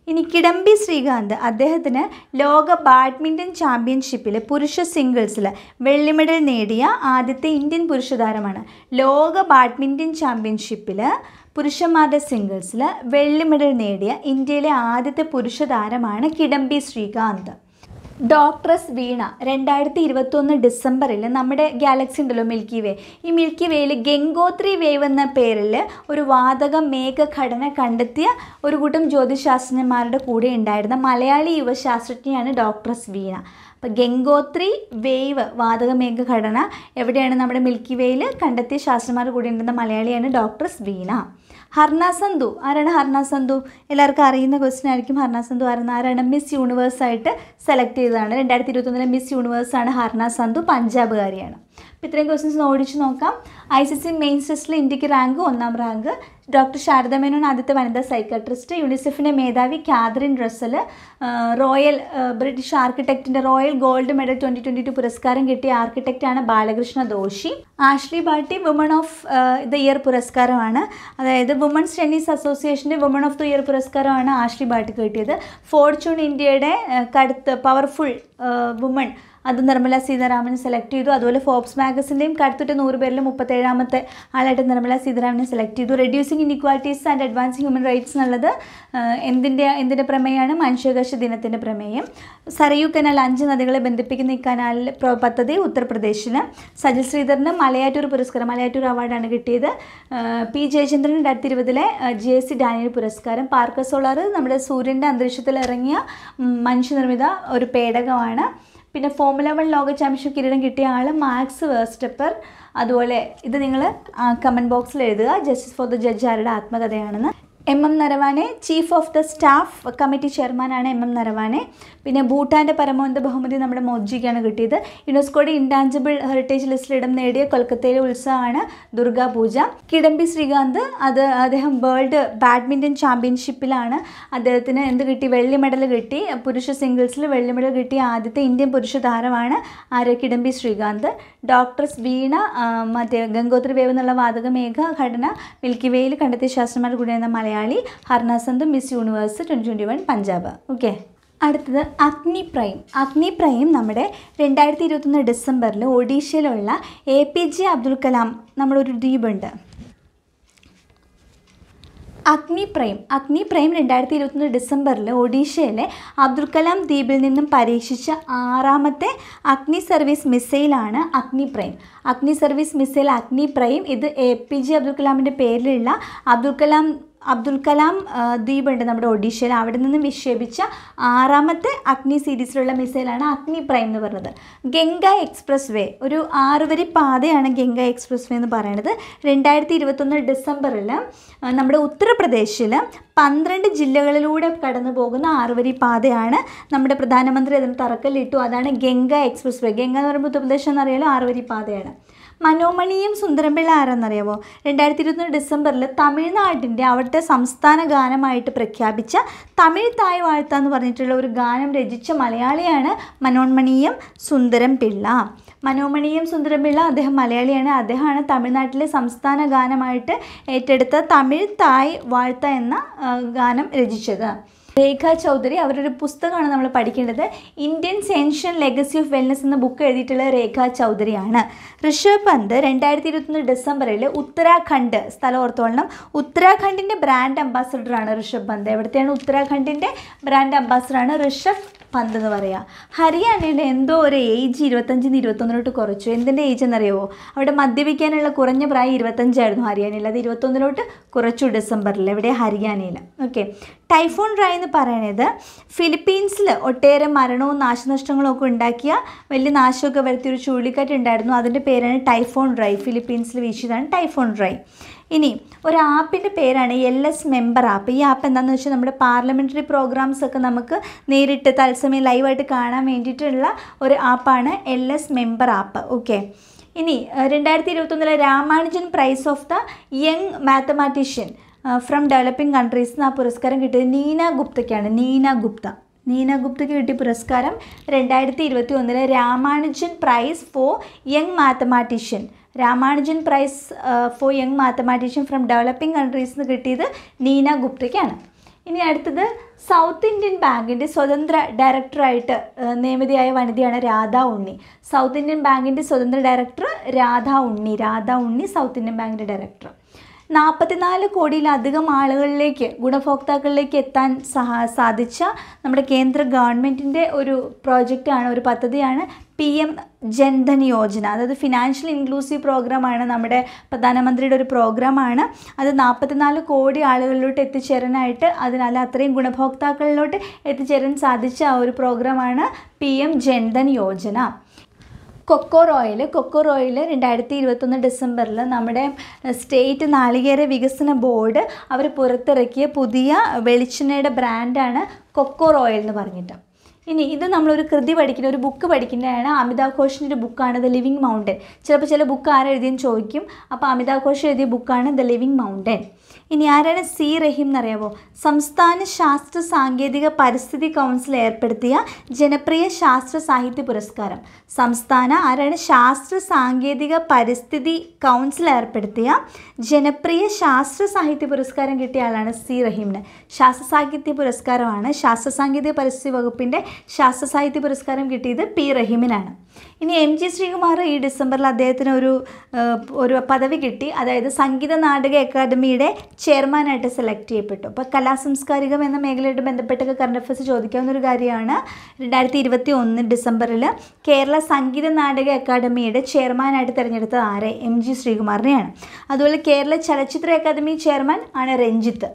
ഇനി കിടംബി ശ്രീകാന്ത് അദ്ദേഹത്തിന് ലോക ബാഡ്മിൻ്റൺ ചാമ്പ്യൻഷിപ്പിൽ പുരുഷ സിംഗിൾസിൽ വെള്ളി മെഡൽ നേടിയ ആദ്യത്തെ ഇന്ത്യൻ പുരുഷ താരമാണ് ലോക ബാഡ്മിൻ്റൺ ചാമ്പ്യൻഷിപ്പിൽ പുരുഷന്മാരുടെ സിംഗിൾസിൽ വെള്ളി മെഡൽ നേടിയ ഇന്ത്യയിലെ ആദ്യത്തെ പുരുഷ താരമാണ് കിടംബി ശ്രീകാന്ത് ഡോക്ടറസ് വീണ രണ്ടായിരത്തി ഇരുപത്തൊന്ന് ഡിസംബറിൽ നമ്മുടെ ഗാലക്സി ഉണ്ടല്ലോ മിൽക്കി വേ ഈ മിൽക്കി വേയിൽ ഗംഗോത്രി വേവ് എന്ന പേരിൽ ഒരു വാതക മേഘഘടന കണ്ടെത്തിയ ഒരു കൂട്ടം ജ്യോതിശാസ്ത്രജ്ഞന്മാരുടെ കൂടെ ഉണ്ടായിരുന്ന മലയാളി യുവശാസ്ത്രജ്ഞയാണ് ഡോക്ടറസ് വീണ അപ്പോൾ ഗംഗോത്രി വേവ് വാതക മേഘഘടന എവിടെയാണ് നമ്മുടെ മിൽക്കി വേയിൽ കണ്ടെത്തിയ ശാസ്ത്രന്മാരുടെ കൂടെ ഉണ്ടെന്ന മലയാളിയാണ് ഡോക്ടറസ് വീണ ഹർണ ആരാണ് ഹർണ എല്ലാവർക്കും അറിയുന്ന ക്വസ്റ്റ്യൻ ആയിരിക്കും ഹർണ സന്ധു ആരെന്ന് ആരാണ് മിസ് യൂണിവേഴ്സായിട്ട് സെലക്ട് ചെയ്തതാണ് രണ്ടായിരത്തി ഇരുപത്തൊന്നിലെ മിസ് യൂണിവേഴ്സാണ് ഹർണ സന്ധു പഞ്ചാബുകാരിയാണ് അപ്പോൾ ഇത്രയും ക്വസ്റ്റ്യൻസ് ഓടിച്ചു നോക്കാം ഐ സി സി മെയിൻ സെസ്റ്റിൽ ഇന്ത്യക്ക് റാങ്ക് ഒന്നാം റാങ്ക് ഡോക്ടർ ശാരദ മേനോൻ ആദ്യത്തെ വനിതാ സൈക്കാട്രിസ്റ്റ് യുണിസെഫിൻ്റെ മേധാവി കാതറിൻ റസൽ റോയൽ ബ്രിട്ടീഷ് ആർക്കിടെക്റ്റിൻ്റെ royal gold medal twenty twenty two പുരസ്കാരം കിട്ടിയ ആർക്കിടെക്റ്റാണ് Balkrishna Doshi Ashleigh Barty woman of the year പുരസ്കാരമാണ് അതായത് വുമൺസ് ടെന്നീസ് അസോസിയേഷൻ്റെ വുമൺ ഓഫ് ദ ഇയർ പുരസ്കാരമാണ് ആഷ്ലി ബാട്ടിക്ക് കിട്ടിയത് ഫോർച്യൂൺ ഇന്ത്യയുടെ കടുത്ത് പവർഫുൾ വുമൺ അത് നിർമ്മല സീതാരാമൻ സെലക്ട് ചെയ്തു അതുപോലെ ഫോബ്സ് മാഗസിൻ്റെയും കടുത്തിട്ട് നൂറ് പേരിൽ മുപ്പത്തേഴാമത്തെ ആളായിട്ട് നിർമ്മല സീതാരാമനെ സെലക്ട് ചെയ്തു reducing inequalities and advancing human rights എന്നുള്ളത് എന്തിൻ്റെ എന്തിൻ്റെ പ്രമേയമാണ് മനുഷ്യകാശ ദിനത്തിൻ്റെ പ്രമേയം സറയു കനാൽ അഞ്ച് നദികളെ ബന്ധിപ്പിക്കുന്ന ഈ കനാൽ പദ്ധതി ഉത്തർപ്രദേശിന് സജിൽ ശ്രീധറിന് മലയാറ്റൂർ പുരസ്കാരം മലയാറ്റൂർ അവാർഡാണ് കിട്ടിയത് പി ജയചന്ദ്രൻ രണ്ടായിരത്തി ഇരുപതിലെ എസ് സി ഡാനിയൽ പുരസ്കാരം പാർക്ക സോളാർ നമ്മുടെ സൂര്യൻ്റെ അന്തരീക്ഷത്തിൽ ഇറങ്ങിയ മനുഷ്യനിർമ്മിത ഒരു പേടകമാണ് പിന്നെ ഫോമുല വൺ ലോക ചാമ്പ്യൻഷിപ്പ് കിരീടം കിട്ടിയ ആൾ മാക്സ് വേർസ്റ്റെപ്പർ അതുപോലെ ഇത് നിങ്ങൾ കമൻറ്റ് ബോക്സിൽ എഴുതുക ജസ്റ്റിസ് ഫോർ ദ ജഡ്ജ് ആരുടെ ആത്മകഥയാണെന്ന് M M Naravane chief of the staff committee ചെയർമാനാണ് എം എം നരവാനെ പിന്നെ ഭൂട്ടാൻ്റെ പരമോന്നത ബഹുമതി നമ്മുടെ മോദിജിക്കാണ് കിട്ടിയത് യുനെസ്കോയുടെ ഇൻടാഞ്ചിബിൾ ഹെറിറ്റേജ് ലിസ്റ്റിൽ ഇടം നേടിയ കൊൽക്കത്തയിലെ ഉത്സവമാണ് ദുർഗാ പൂജ കിടംബി ശ്രീകാന്ത് അത് അദ്ദേഹം വേൾഡ് ബാഡ്മിൻ്റൺ ചാമ്പ്യൻഷിപ്പിലാണ് അദ്ദേഹത്തിന് എന്ത് കിട്ടി വെള്ളി മെഡൽ കിട്ടി പുരുഷ സിംഗിൾസിൽ വെള്ളി മെഡൽ കിട്ടിയ ആദ്യത്തെ ഇന്ത്യൻ പുരുഷ താരമാണ് ആര് കിടംബി ശ്രീകാന്ത് ഡോക്ടർസ് വീണ മറ്റേ ഗംഗോത്രി വേവ് എന്നുള്ള വാതകമേഘ ഘടന മിൽക്കി വേയിൽ കണ്ടെത്തിയ ശാസ്ത്രന്മാർ കൂടിയാണ് Malayalam Malayali Harnaaz Sandhu Miss Universe twenty twenty one Punjab okay അടുത്തത് അഗ്നി പ്രൈം അഗ്നി പ്രൈം നമ്മുടെ രണ്ടായിരത്തി ഇരുപത്തൊന്ന് ഡിസംബറിൽ ഒഡീഷയിലുള്ള A P J Abdul Kalam നമ്മളൊരു ദ്വീപുണ്ട് അഗ്നി പ്രൈം അഗ്നി പ്രൈം രണ്ടായിരത്തി ഇരുപത്തൊന്ന് ഡിസംബറിൽ ഒഡീഷയിലെ അബ്ദുൽ കലാം ദ്വീപിൽ നിന്നും പരീക്ഷിച്ച ആറാമത്തെ അഗ്നി service മിസൈലാണ് Agni prime Agni service missile Agni prime ഇത് എ പി ജെ അബ്ദുൽ കലാമിൻ്റെ പേരിലുള്ള അബ്ദുൽ കലാം അബ്ദുൽ കലാം ദ്വീപുണ്ട് നമ്മുടെ ഒഡീഷയിൽ അവിടെ നിന്നും വിക്ഷേപിച്ച ആറാമത്തെ അഗ്നി സീരീസിലുള്ള മിസൈലാണ് അഗ്നി പ്രൈം എന്ന് പറയുന്നത് ഗംഗ എക്സ്പ്രസ് വേ ഒരു ആറുവരി പാതയാണ് ഗംഗ എക്സ്പ്രസ് വേ എന്ന് പറയുന്നത് രണ്ടായിരത്തി ഇരുപത്തൊന്ന് ഡിസംബറിൽ നമ്മുടെ ഉത്തർപ്രദേശിൽ പന്ത്രണ്ട് ജില്ലകളിലൂടെ കടന്നു പോകുന്ന ആറുവരി പാതയാണ് നമ്മുടെ പ്രധാനമന്ത്രി അതിന് തറക്കല്ലിട്ടു അതാണ് ഗംഗ എക്സ്പ്രസ് വേ ഗംഗ എന്ന് പറയുമ്പോൾ ഉത്തർപ്രദേശം എന്നറിയാലും ആറുവരി പാതയാണ് മനോമണിയും സുന്ദരംപിള്ള ആരെന്നറിയാമോ രണ്ടായിരത്തി ഇരുപത്തൊന്ന് ഡിസംബറിൽ തമിഴ്നാടിൻ്റെ അവിടുത്തെ സംസ്ഥാന ഗാനമായിട്ട് പ്രഖ്യാപിച്ച തമിഴ് തായ് വാഴ്ത്ത എന്ന് പറഞ്ഞിട്ടുള്ള ഒരു ഗാനം രചിച്ച മലയാളിയാണ് മനോമണിയും സുന്ദരം പിള്ള മനോമണിയും സുന്ദരം പിള്ള അദ്ദേഹം മലയാളിയാണ് അദ്ദേഹമാണ് തമിഴ്നാട്ടിലെ സംസ്ഥാന ഗാനമായിട്ട് ഏറ്റെടുത്ത തമിഴ് തായ് വാഴ്ത്ത എന്ന ഗാനം രചിച്ചത് രേഖ ചൗധരി അവരൊരു പുസ്തകമാണ് നമ്മൾ പഠിക്കേണ്ടത് Indian ancient legacy of wellness എന്ന ബുക്ക് എഴുതിയിട്ടുള്ള രേഖ ചൗധരിയാണ് ഋഷഭ് പന്ത് രണ്ടായിരത്തി ഇരുപത്തൊന്ന് ഡിസംബറിൽ ഉത്തരാഖണ്ഡ് സ്ഥലം ഓർത്തോളണം ഉത്തരാഖണ്ഡിൻ്റെ ബ്രാൻഡ് അംബാസഡറാണ് ഋഷഭ് പന്ത് എവിടുത്തെയാണ് ഉത്തരാഖണ്ഡിൻ്റെ ബ്രാൻഡ് അംബാസഡറാണ് ഋഷഭ് പന്ത് എന്ന് പറയുക ഹരിയാനയുടെ എന്തോ ഒരു ഏജ് ഇരുപത്തഞ്ചിൽ നിന്ന് ഇരുപത്തൊന്നിലോട്ട് കുറച്ചു എന്തിൻ്റെ ഏജ് എന്നറിയുമോ അവിടെ മദ്യപിക്കാനുള്ള കുറഞ്ഞ പ്രായം ഇരുപത്തഞ്ചായിരുന്നു ഹരിയാനയിൽ അത് ഇരുപത്തൊന്നിലോട്ട് കുറച്ചു ഡിസംബറിൽ ഇവിടെ ഹരിയാനയിൽ ഓക്കെ ടൈഫോൺ റൈ എന്ന് പറയുന്നത് ഫിലിപ്പീൻസിൽ ഒട്ടേറെ മരണവും നാശനഷ്ടങ്ങളും ഒക്കെ ഉണ്ടാക്കിയ വലിയ നാശമൊക്കെ വരുത്തിയൊരു ചുഴലിക്കാറ്റ് ഉണ്ടായിരുന്നു അതിൻ്റെ പേരാണ് ടൈഫോൺ റൈ ഫിലിപ്പീൻസിൽ വീശിയതാണ് ടൈഫോൺ റൈ ഇനി ഒരു ആപ്പിൻ്റെ പേരാണ് എൽ എസ് മെമ്പർ ആപ്പ് ഈ ആപ്പ് എന്താണെന്ന് വെച്ചാൽ നമ്മുടെ പാർലമെൻ്ററി പ്രോഗ്രാംസൊക്കെ ഒക്കെ നമുക്ക് നേരിട്ട് തത്സമയം ലൈവായിട്ട് കാണാൻ വേണ്ടിയിട്ടുള്ള ഒരു ആപ്പാണ് L S member app okay ഇനി രണ്ടായിരത്തി ഇരുപത്തൊന്നിലെ Ramanujan prize of the young mathematician from developing കൺട്രീസിന് ആ പുരസ്കാരം കിട്ടിയത് നീന ഗുപ്തയ്ക്കാണ് നീന ഗുപ്ത നീന ഗുപ്തയ്ക്ക് കിട്ടിയ പുരസ്കാരം രണ്ടായിരത്തി ഇരുപത്തി ഒന്നിലെ Ramanujan prize for young mathematician Ramanujan prize for young mathematician from developing കൺട്രീസിന് കിട്ടിയത് നീന ഗുപ്തയ്ക്കാണ് ഇനി അടുത്തത് സൗത്ത് ഇന്ത്യൻ ബാങ്കിൻ്റെ സ്വതന്ത്ര ഡയറക്ടറായിട്ട് നിയമിതയായ വനിതയാണ് രാധ ഉണ്ണി സൗത്ത് ഇന്ത്യൻ ബാങ്കിൻ്റെ സ്വതന്ത്ര director Radha Unni Radha Unni south Indian ബാങ്കിൻ്റെ ഡയറക്ടർ നാൽപ്പത്തിനാല് കോടിയിലധികം ആളുകളിലേക്ക് ഗുണഭോക്താക്കളിലേക്ക് എത്താൻ സഹാ സാധിച്ച നമ്മുടെ കേന്ദ്ര ഗവൺമെൻറ്റിൻ്റെ ഒരു പ്രോജക്റ്റാണ് ഒരു പദ്ധതിയാണ് പി എം ജൻധൻ യോജന അതായത് ഫിനാൻഷ്യൽ ഇൻക്ലൂസീവ് പ്രോഗ്രാമാണ് നമ്മുടെ പ്രധാനമന്ത്രിയുടെ ഒരു പ്രോഗ്രാമാണ് അത് നാൽപ്പത്തിനാല് കോടി ആളുകളിലോട്ട് എത്തിച്ചേരാനായിട്ട് അതിനാൽ അത്രയും ഗുണഭോക്താക്കളിലോട്ട് എത്തിച്ചേരാൻ സാധിച്ച ഒരു പ്രോഗ്രാമാണ് പി എം ജൻധൻ യോജന കൊക്കോ റോയിൽ കൊക്കോ റോയിൽ രണ്ടായിരത്തി ഇരുപത്തൊന്ന് ഡിസംബറിൽ നമ്മുടെ സ്റ്റേറ്റ് നാളികേര വികസന ബോർഡ് അവർ പുറത്തിറക്കിയ പുതിയ വെളിച്ചെണ്ണയുടെ ബ്രാൻഡാണ് കൊക്കോ റോയൽ എന്ന് പറഞ്ഞിട്ട് ഇനി ഇത് നമ്മളൊരു കൃതി പഠിക്കുന്ന ഒരു ബുക്ക് പഠിക്കുന്നതാണ് അമിതാഭ് ഘോഷിൻ്റെ ഒരു ബുക്കാണ് ദ ലിവിങ് മൗണ്ടൻ ചിലപ്പോൾ ചില ബുക്ക് ആരെഴുതിയെന്ന് ചോദിക്കും അപ്പോൾ അമിതാഭ് ഘോഷ് എഴുതിയ ബുക്കാണ് ദ ലിവിങ് മൗണ്ടൻ ഇനി ആരാണ് സി റഹീം എന്നറിയാമോ സംസ്ഥാന ശാസ്ത്ര സാങ്കേതിക പരിസ്ഥിതി കൗൺസിൽ ഏർപ്പെടുത്തിയ ജനപ്രിയ ശാസ്ത്ര സാഹിത്യ പുരസ്കാരം സംസ്ഥാന ആരാണ് ശാസ്ത്ര സാങ്കേതിക പരിസ്ഥിതി കൗൺസിൽ ഏർപ്പെടുത്തിയ ജനപ്രിയ ശാസ്ത്ര സാഹിത്യ പുരസ്കാരം കിട്ടിയ ആളാണ് സി റഹീമിന് ശാസ്ത്ര സാഹിത്യ പുരസ്കാരമാണ് ശാസ്ത്ര സാങ്കേതിക പരിസ്ഥിതി വകുപ്പിൻ്റെ ശാസ്ത്ര സാഹിത്യ പുരസ്കാരം കിട്ടിയത് പി റഹീമിനാണ് ഇനി എം ജി ശ്രീകുമാർ ഈ ഡിസംബറിൽ അദ്ദേഹത്തിന് ഒരു ഒരു പദവി കിട്ടി അതായത് സംഗീത നാടക അക്കാദമിയുടെ ചെയർമാനായിട്ട് സെലക്ട് ചെയ്യപ്പെട്ടു അപ്പോൾ കലാസംസ്കാരികം എന്ന മേഖലയായിട്ട് ബന്ധപ്പെട്ടൊക്കെ കറണ്ട് അഫയേഴ്സ് ചോദിക്കാവുന്ന ഒരു കാര്യമാണ് രണ്ടായിരത്തി ഇരുപത്തി ഒന്ന് ഡിസംബറിൽ കേരള സംഗീത നാടക അക്കാദമിയുടെ ചെയർമാനായിട്ട് തിരഞ്ഞെടുത്തത് ആരെ എം ജി ശ്രീകുമാറിനെയാണ് അതുപോലെ കേരള ചലച്ചിത്ര അക്കാദമി ചെയർമാൻ ആണ് രഞ്ജിത്ത്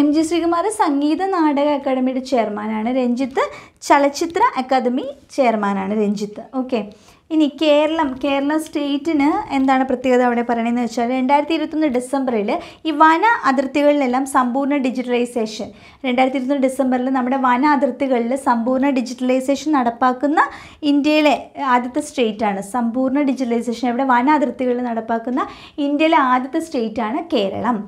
എം ജി ശ്രീകുമാർ സംഗീത നാടക അക്കാദമിയുടെ ചെയർമാനാണ് രഞ്ജിത്ത് ചലച്ചിത്ര അക്കാദമി ചെയർമാനാണ് രഞ്ജിത്ത് ഓക്കെ ഇനി കേരളം കേരള സ്റ്റേറ്റിന് എന്താണ് പ്രത്യേകത അവിടെ പറയണതെന്ന് വെച്ചാൽ രണ്ടായിരത്തി ഇരുപത്തൊന്ന് ഡിസംബറിൽ ഈ വന അതിർത്തികളിലെല്ലാം സമ്പൂർണ്ണ ഡിജിറ്റലൈസേഷൻ രണ്ടായിരത്തി ഇരുപത്തൊന്ന് ഡിസംബറിൽ നമ്മുടെ വന അതിർത്തികളിൽ സമ്പൂർണ്ണ ഡിജിറ്റലൈസേഷൻ നടപ്പാക്കുന്ന ഇന്ത്യയിലെ ആദ്യത്തെ സ്റ്റേറ്റാണ് സമ്പൂർണ്ണ ഡിജിറ്റലൈസേഷൻ ഇവിടെ വന അതിർത്തികളിൽ നടപ്പാക്കുന്ന ഇന്ത്യയിലെ ആദ്യത്തെ സ്റ്റേറ്റാണ് കേരളം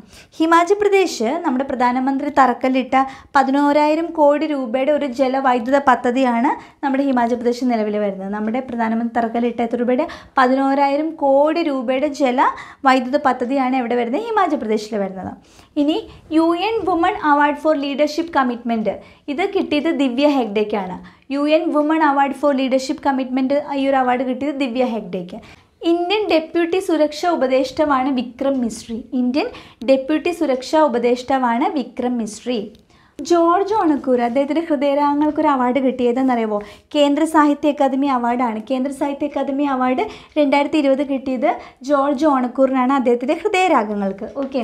ഹിമാചൽ പ്രദേശ് നമ്മുടെ പ്രധാനമന്ത്രി തറക്കല്ലിട്ട പതിനോരായിരം കോടി രൂപയുടെ ഒരു ജലവൈദ്യുത പദ്ധതിയാണ് നമ്മുടെ ഹിമാചൽ പ്രദേശ് നിലവിൽ വരുന്നത് നമ്മുടെ പ്രധാനമന്ത്രി സർക്കാർ എത്ര രൂപയുടെ പതിനോരായിരം കോടി രൂപയുടെ ജല വൈദ്യുത പദ്ധതിയാണ് എവിടെ വരുന്നത് ഹിമാചൽ പ്രദേശിൽ വരുന്നത് ഇനി U N woman award for leadership commitment ഇത് കിട്ടിയത് ദിവ്യ ഹെഗ്ഡേക്കാണ് U N woman award for leadership commitment ഈ ഒരു അവാർഡ് കിട്ടിയത് ദിവ്യ ഹെഗ്ഡേക്ക് ഇന്ത്യൻ ഡെപ്യൂട്ടി സുരക്ഷാ ഉപദേഷ്ടാവാണ് വിക്രം മിശ്രി ഇന്ത്യൻ ഡെപ്യൂട്ടി സുരക്ഷാ ഉപദേഷ്ടാവാണ് വിക്രം മിശ്രി ജോർജ് ഓണക്കൂർ അദ്ദേഹത്തിൻ്റെ ഒരു അവാർഡ് കിട്ടിയതെന്നറിയുമോ കേന്ദ്ര സാഹിത്യ അക്കാദമി അവാർഡാണ് കേന്ദ്ര സാഹിത്യ അക്കാദമി അവാർഡ് രണ്ടായിരത്തി ഇരുപത് കിട്ടിയത് ജോർജ് ഓണക്കൂറിനാണ് അദ്ദേഹത്തിൻ്റെ ഹൃദയരാഗങ്ങൾക്ക് ഓക്കെ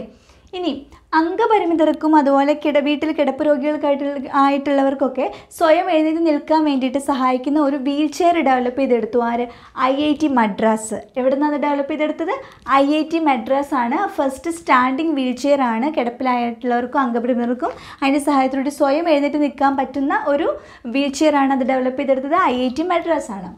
ഇനി അംഗപരിമിതർക്കും അതുപോലെ കിടവീട്ടിൽ കിടപ്പ് രോഗികൾക്കായിട്ട് ആയിട്ടുള്ളവർക്കൊക്കെ സ്വയം എഴുന്നേറ്റ് നിൽക്കാൻ വേണ്ടിയിട്ട് സഹായിക്കുന്ന ഒരു വീൽ ചെയർ ഡെവലപ്പ് ചെയ്തെടുത്തു ആര് ഐ ഐ ടി മദ്രാസ് എവിടെ നിന്നാണ് ഡെവലപ്പ് ചെയ്തെടുത്തത് ഐ ഐ ടി മദ്രാസ് ആണ് ഫസ്റ്റ് സ്റ്റാൻഡിങ് വീൽ ചെയർ ആണ് കിടപ്പിലായിട്ടുള്ളവർക്കും അംഗപരിമിതർക്കും അതിൻ്റെ സഹായത്തിലൂടെ സ്വയം എഴുന്നേറ്റ് നിൽക്കാൻ പറ്റുന്ന ഒരു വീൽ ചെയർ ആണ് അത് ഡെവലപ്പ് ചെയ്തെടുത്തത് ഐ ഐ ടി മദ്രാസ് ആണ്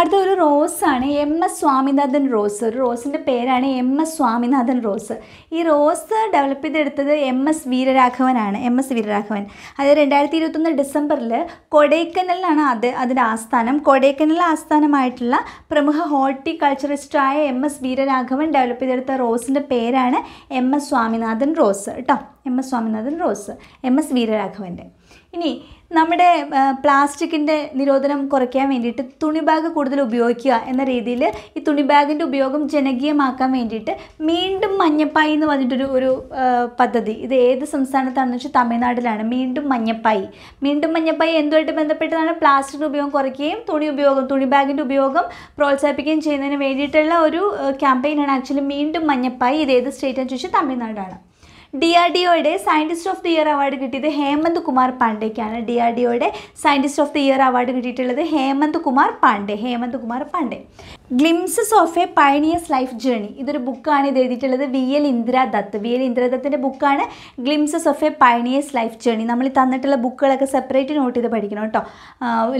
അടുത്ത ഒരു റോസാണ് എം എസ് സ്വാമിനാഥൻ റോസ് ഒരു റോസിൻ്റെ പേരാണ് എം എസ് സ്വാമിനാഥൻ റോസ് ഈ റോസ് ഡെവലപ്പ് ചെയ്തെടുത്തത് എം എസ് വീരരാഘവനാണ് എം എസ് വീരരാഘവൻ അതായത് രണ്ടായിരത്തി ഇരുപത്തൊന്ന് ഡിസംബറിൽ കൊടൈക്കനലിലാണ് അത് അതിൻ്റെ ആസ്ഥാനം കൊടൈക്കനൽ ആസ്ഥാനമായിട്ടുള്ള പ്രമുഖ ഹോർട്ടിക്കൾച്ചറിസ്റ്റായ എം എസ് വീരരാഘവൻ ഡെവലപ്പ് ചെയ്തെടുത്ത റോസിൻ്റെ പേരാണ് എം എസ് സ്വാമിനാഥൻ റോസ് കേട്ടോ M S Swaminathan rose M S വീരരാഘവൻ്റെ ഇനി നമ്മുടെ പ്ലാസ്റ്റിക്കിൻ്റെ നിരോധനം കുറയ്ക്കാൻ വേണ്ടിയിട്ട് തുണി ബാഗ് കൂടുതൽ ഉപയോഗിക്കുക എന്ന രീതിയിൽ ഈ തുണി ബാഗിൻ്റെ ഉപയോഗം ജനകീയമാക്കാൻ വേണ്ടിയിട്ട് വീണ്ടും മഞ്ഞപ്പായി എന്ന് പറഞ്ഞിട്ടൊരു ഒരു പദ്ധതി ഇത് ഏത് സംസ്ഥാനത്താണെന്ന് വെച്ചാൽ തമിഴ്നാട്ടിലാണ് വീണ്ടും മഞ്ഞപ്പായി വീണ്ടും മഞ്ഞപ്പായി എന്തുമായിട്ട് ബന്ധപ്പെട്ടതാണ് പ്ലാസ്റ്റിക്കിൻ്റെ ഉപയോഗം കുറയ്ക്കുകയും തുണി ഉപയോഗം തുണി ബാഗിൻ്റെ ഉപയോഗം പ്രോത്സാഹിപ്പിക്കുകയും ചെയ്യുന്നതിന് വേണ്ടിയിട്ടുള്ള ഒരു ക്യാമ്പയിനാണ് ആക്ച്വലി വീണ്ടും മഞ്ഞപ്പായി ഇത് ഏത് സ്റ്റേറ്റാണെന്ന് ചോദിച്ചാൽ തമിഴ്നാടാണ് ഡി ആർ ഡി ഒയുടെ scientist of the year award കിട്ടിയത് ഹേമന്ത് കുമാർ പാണ്ഡേക്കാണ് ഡി ആർ ഡി ഒയുടെ scientist of the year award കിട്ടിയിട്ടുള്ളത് Hemant Kumar Pandey Hemant Kumar Pandey glimpses of a pioneer's life journey ഇതൊരു ബുക്കാണ് ഇത് എഴുതിയിട്ടുള്ളത് V L Indira Dutt V L Indira ദത്തിൻ്റെ ബുക്കാണ് glimpses of a pioneer's life journey നമ്മൾ തന്നിട്ടുള്ള ബുക്കുകളൊക്കെ സെപ്പറേറ്റ് നോട്ട് ചെയ്ത് പഠിക്കണം കേട്ടോ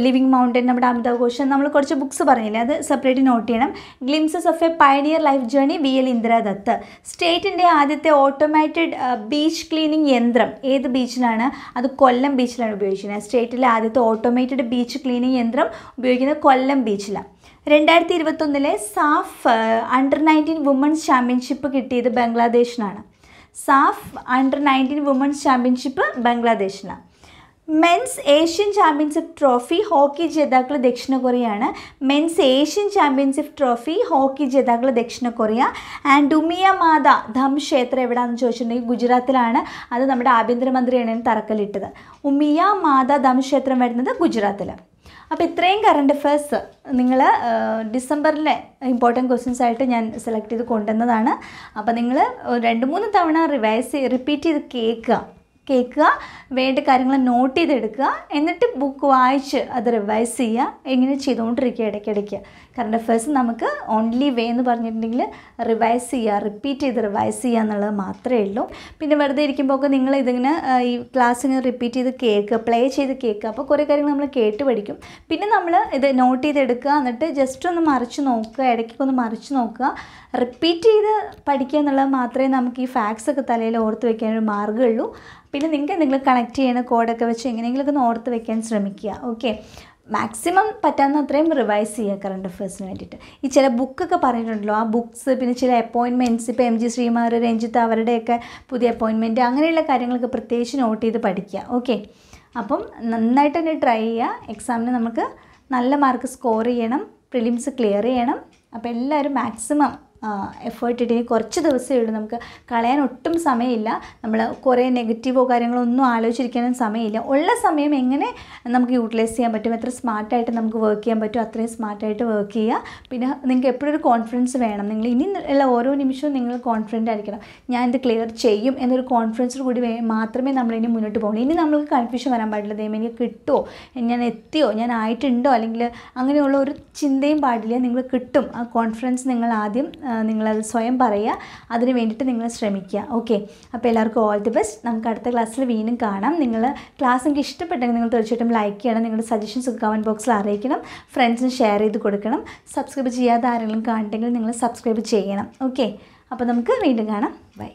ലിവിങ് മൗണ്ടൻ നമ്മുടെ അമിതാഭ് ഘോഷൻ നമ്മൾ കുറച്ച് ബുക്ക്സ് പറഞ്ഞില്ലേ അത് സെപ്പറേറ്റ് നോട്ട് ചെയ്യണം glimpses of a pioneer life journey V L Indira Dutt സ്റ്റേറ്റിൻ്റെ ആദ്യത്തെ ഓട്ടോമാറ്റഡ് ബീച്ച് ക്ലീനിങ് യന്ത്രം ഏത് ബീച്ചിലാണ് അത് കൊല്ലം ബീച്ചിലാണ് ഉപയോഗിക്കുന്നത് സ്റ്റേറ്റിലെ ആദ്യത്തെ ഓട്ടോമേറ്റഡ് ബീച്ച് ക്ലീനിങ് യന്ത്രം ഉപയോഗിക്കുന്നത് കൊല്ലം ബീച്ചിലാണ് രണ്ടായിരത്തി ഇരുപത്തൊന്നിലെ SAFF under nineteen women's championship കിട്ടിയത് ബംഗ്ലാദേശിനാണ് SAFF under nineteen women's championship ബംഗ്ലാദേശിനാണ് men's Asian championship trophy hockey ജേതാക്കൾ ദക്ഷിണ കൊറിയയാണ് men's Asian championship trophy hockey ജേതാക്കൾ ദക്ഷിണ കൊറിയ ആൻഡ് ഉമിയ മാത ധം ക്ഷേത്രം എവിടെയാണെന്ന് ചോദിച്ചിട്ടുണ്ടെങ്കിൽ ഗുജറാത്തിലാണ് അത് നമ്മുടെ ആഭ്യന്തരമന്ത്രിയാണ് തറക്കല്ലിട്ടത് ഉമിയ മാത ധം ക്ഷേത്രം വരുന്നത് ഗുജറാത്തിൽ അപ്പോൾ ഇത്രയും കറണ്ട് അഫയേഴ്സ് നിങ്ങൾ ഡിസംബറിലെ ഇമ്പോർട്ടൻറ്റ് ക്വസ്റ്റ്യൻസ് ആയിട്ട് ഞാൻ സെലക്ട് ചെയ്ത് കൊണ്ടുവന്നതാണ് അപ്പോൾ നിങ്ങൾ രണ്ട് മൂന്ന് തവണ റിവൈസ് റിപ്പീറ്റ് ചെയ്ത് കേൾക്കുക കേൾക്കുക വേണ്ട കാര്യങ്ങൾ നോട്ട് ചെയ്തെടുക്കുക എന്നിട്ട് ബുക്ക് വായിച്ച് അത് റിവൈസ് ചെയ്യുക എങ്ങനെ ചെയ്തുകൊണ്ടിരിക്കുക ഇടയ്ക്കിടയ്ക്ക് കറണ്ട് അഫയേഴ്സ് നമുക്ക് ഓൺലി വേ എന്ന് പറഞ്ഞിട്ടുണ്ടെങ്കിൽ റിവൈസ് ചെയ്യുക റിപ്പീറ്റ് ചെയ്ത് റിവൈസ് ചെയ്യുക എന്നുള്ളത് മാത്രമേ ഉള്ളൂ പിന്നെ വെറുതെ ഇരിക്കുമ്പോഴൊക്കെ നിങ്ങൾ ഇതിങ്ങനെ ഈ ക്ലാസ് ഇങ്ങനെ റിപ്പീറ്റ് ചെയ്ത് കേൾക്കുക പ്ലേ ചെയ്ത് കേൾക്കുക അപ്പോൾ കുറേ കാര്യങ്ങൾ നമ്മൾ കേട്ട് പഠിക്കും പിന്നെ നമ്മൾ ഇത് നോട്ട് ചെയ്തെടുക്കുക എന്നിട്ട് ജസ്റ്റ് ഒന്ന് മറിച്ച് നോക്കുക ഇടയ്ക്കൊക്കെ ഒന്ന് മറിച്ച് നോക്കുക റിപ്പീറ്റ് ചെയ്ത് പഠിക്കുക എന്നുള്ളത് മാത്രമേ നമുക്ക് ഈ ഫാക്സ് ഒക്കെ തലയിൽ ഓർത്ത് വയ്ക്കാനൊരു മാർഗ്ഗമുള്ളൂ പിന്നെ നിങ്ങൾക്ക് എന്തെങ്കിലും കണക്ട് ചെയ്യണ കോഡൊക്കെ വെച്ച് എങ്ങനെയെങ്കിലും ഒന്ന് ഓർത്ത് വെക്കാൻ ശ്രമിക്കുക ഓക്കെ മാക്സിമം പറ്റാവുന്ന അത്രയും റിവൈസ് ചെയ്യുക കറണ്ട് അഫേഴ്സിന് വേണ്ടിയിട്ട് ഈ ചില ബുക്കൊക്കെ പറഞ്ഞിട്ടുണ്ടല്ലോ ആ ബുക്ക്സ് പിന്നെ ചില അപ്പോയിൻമെൻറ്റ്സ് ഇപ്പോൾ എം ജി ശ്രീമാർ രഞ്ജിത്ത് അവരുടെയൊക്കെ പുതിയ അപ്പോയിൻമെൻറ്റ് അങ്ങനെയുള്ള കാര്യങ്ങളൊക്കെ പ്രത്യേകിച്ച് നോട്ട് ചെയ്ത് പഠിക്കുക ഓക്കെ അപ്പം നന്നായിട്ട് തന്നെ ട്രൈ ചെയ്യുക എക്സാമിന് നമുക്ക് നല്ല മാർക്ക് സ്കോർ ചെയ്യണം പ്രിലിംസ് ക്ലിയർ ചെയ്യണം അപ്പോൾ എല്ലാവരും മാക്സിമം എഫേർട്ട് ഇട്ട് കുറച്ച് ദിവസമേ ഉള്ളൂ നമുക്ക് കളയാൻ ഒട്ടും സമയമില്ല നമ്മൾ കുറേ നെഗറ്റീവോ കാര്യങ്ങളോ ഒന്നും ആലോചിച്ചിരിക്കാനും സമയമില്ല ഉള്ള സമയം എങ്ങനെ നമുക്ക് യൂട്ടിലൈസ് ചെയ്യാൻ പറ്റും എത്ര സ്മാർട്ടായിട്ട് നമുക്ക് വർക്ക് ചെയ്യാൻ പറ്റും അത്രയും സ്മാർട്ടായിട്ട് വർക്ക് ചെയ്യുക പിന്നെ നിങ്ങൾക്ക് എപ്പോഴൊരു കോൺഫിഡൻസ് വേണം നിങ്ങൾ ഇനി ഉള്ള ഓരോ നിമിഷവും നിങ്ങൾ കോൺഫിഡൻ്റ് ആയിരിക്കണം ഞാൻ ഇത് ക്ലിയർ ചെയ്യും എന്നൊരു കോൺഫിഡൻസ് കൂടി മാത്രമേ നമ്മൾ ഇനി മുന്നോട്ട് പോകുള്ളൂ ഇനി നമ്മൾക്ക് കൺഫ്യൂഷൻ വരാൻ പാടില്ല ദൈവം എനിക്ക് കിട്ടുമോ ഞാൻ എത്തിയോ ഞാൻ ആയിട്ടുണ്ടോ അല്ലെങ്കിൽ അങ്ങനെയുള്ള ഒരു ചിന്തയും പാടില്ല നിങ്ങൾ കിട്ടും ആ കോൺഫിഡൻസ് നിങ്ങൾ ആദ്യം നിങ്ങളത് സ്വയം പറയുക അതിന് വേണ്ടിയിട്ട് നിങ്ങൾ ശ്രമിക്കുക ഓക്കെ അപ്പോൾ എല്ലാവർക്കും ഓൾ ദി ബെസ്റ്റ് നമുക്ക് അടുത്ത ക്ലാസ്സിൽ വീണ്ടും കാണാം നിങ്ങൾ ക്ലാസ് എനിക്ക് ഇഷ്ടപ്പെട്ടെങ്കിൽ നിങ്ങൾ തീർച്ചയായിട്ടും ലൈക്ക് ചെയ്യണം നിങ്ങളുടെ സജഷൻസ് കമൻറ്റ് ബോക്സിൽ അറിയിക്കണം ഫ്രണ്ട്സിന് ഷെയർ ചെയ്ത് കൊടുക്കണം സബ്സ്ക്രൈബ് ചെയ്യാത്ത ആരെങ്കിലും കാണിട്ടെങ്കിൽ നിങ്ങൾ സബ്സ്ക്രൈബ് ചെയ്യണം ഓക്കെ അപ്പോൾ നമുക്ക് വീണ്ടും കാണാം ബൈ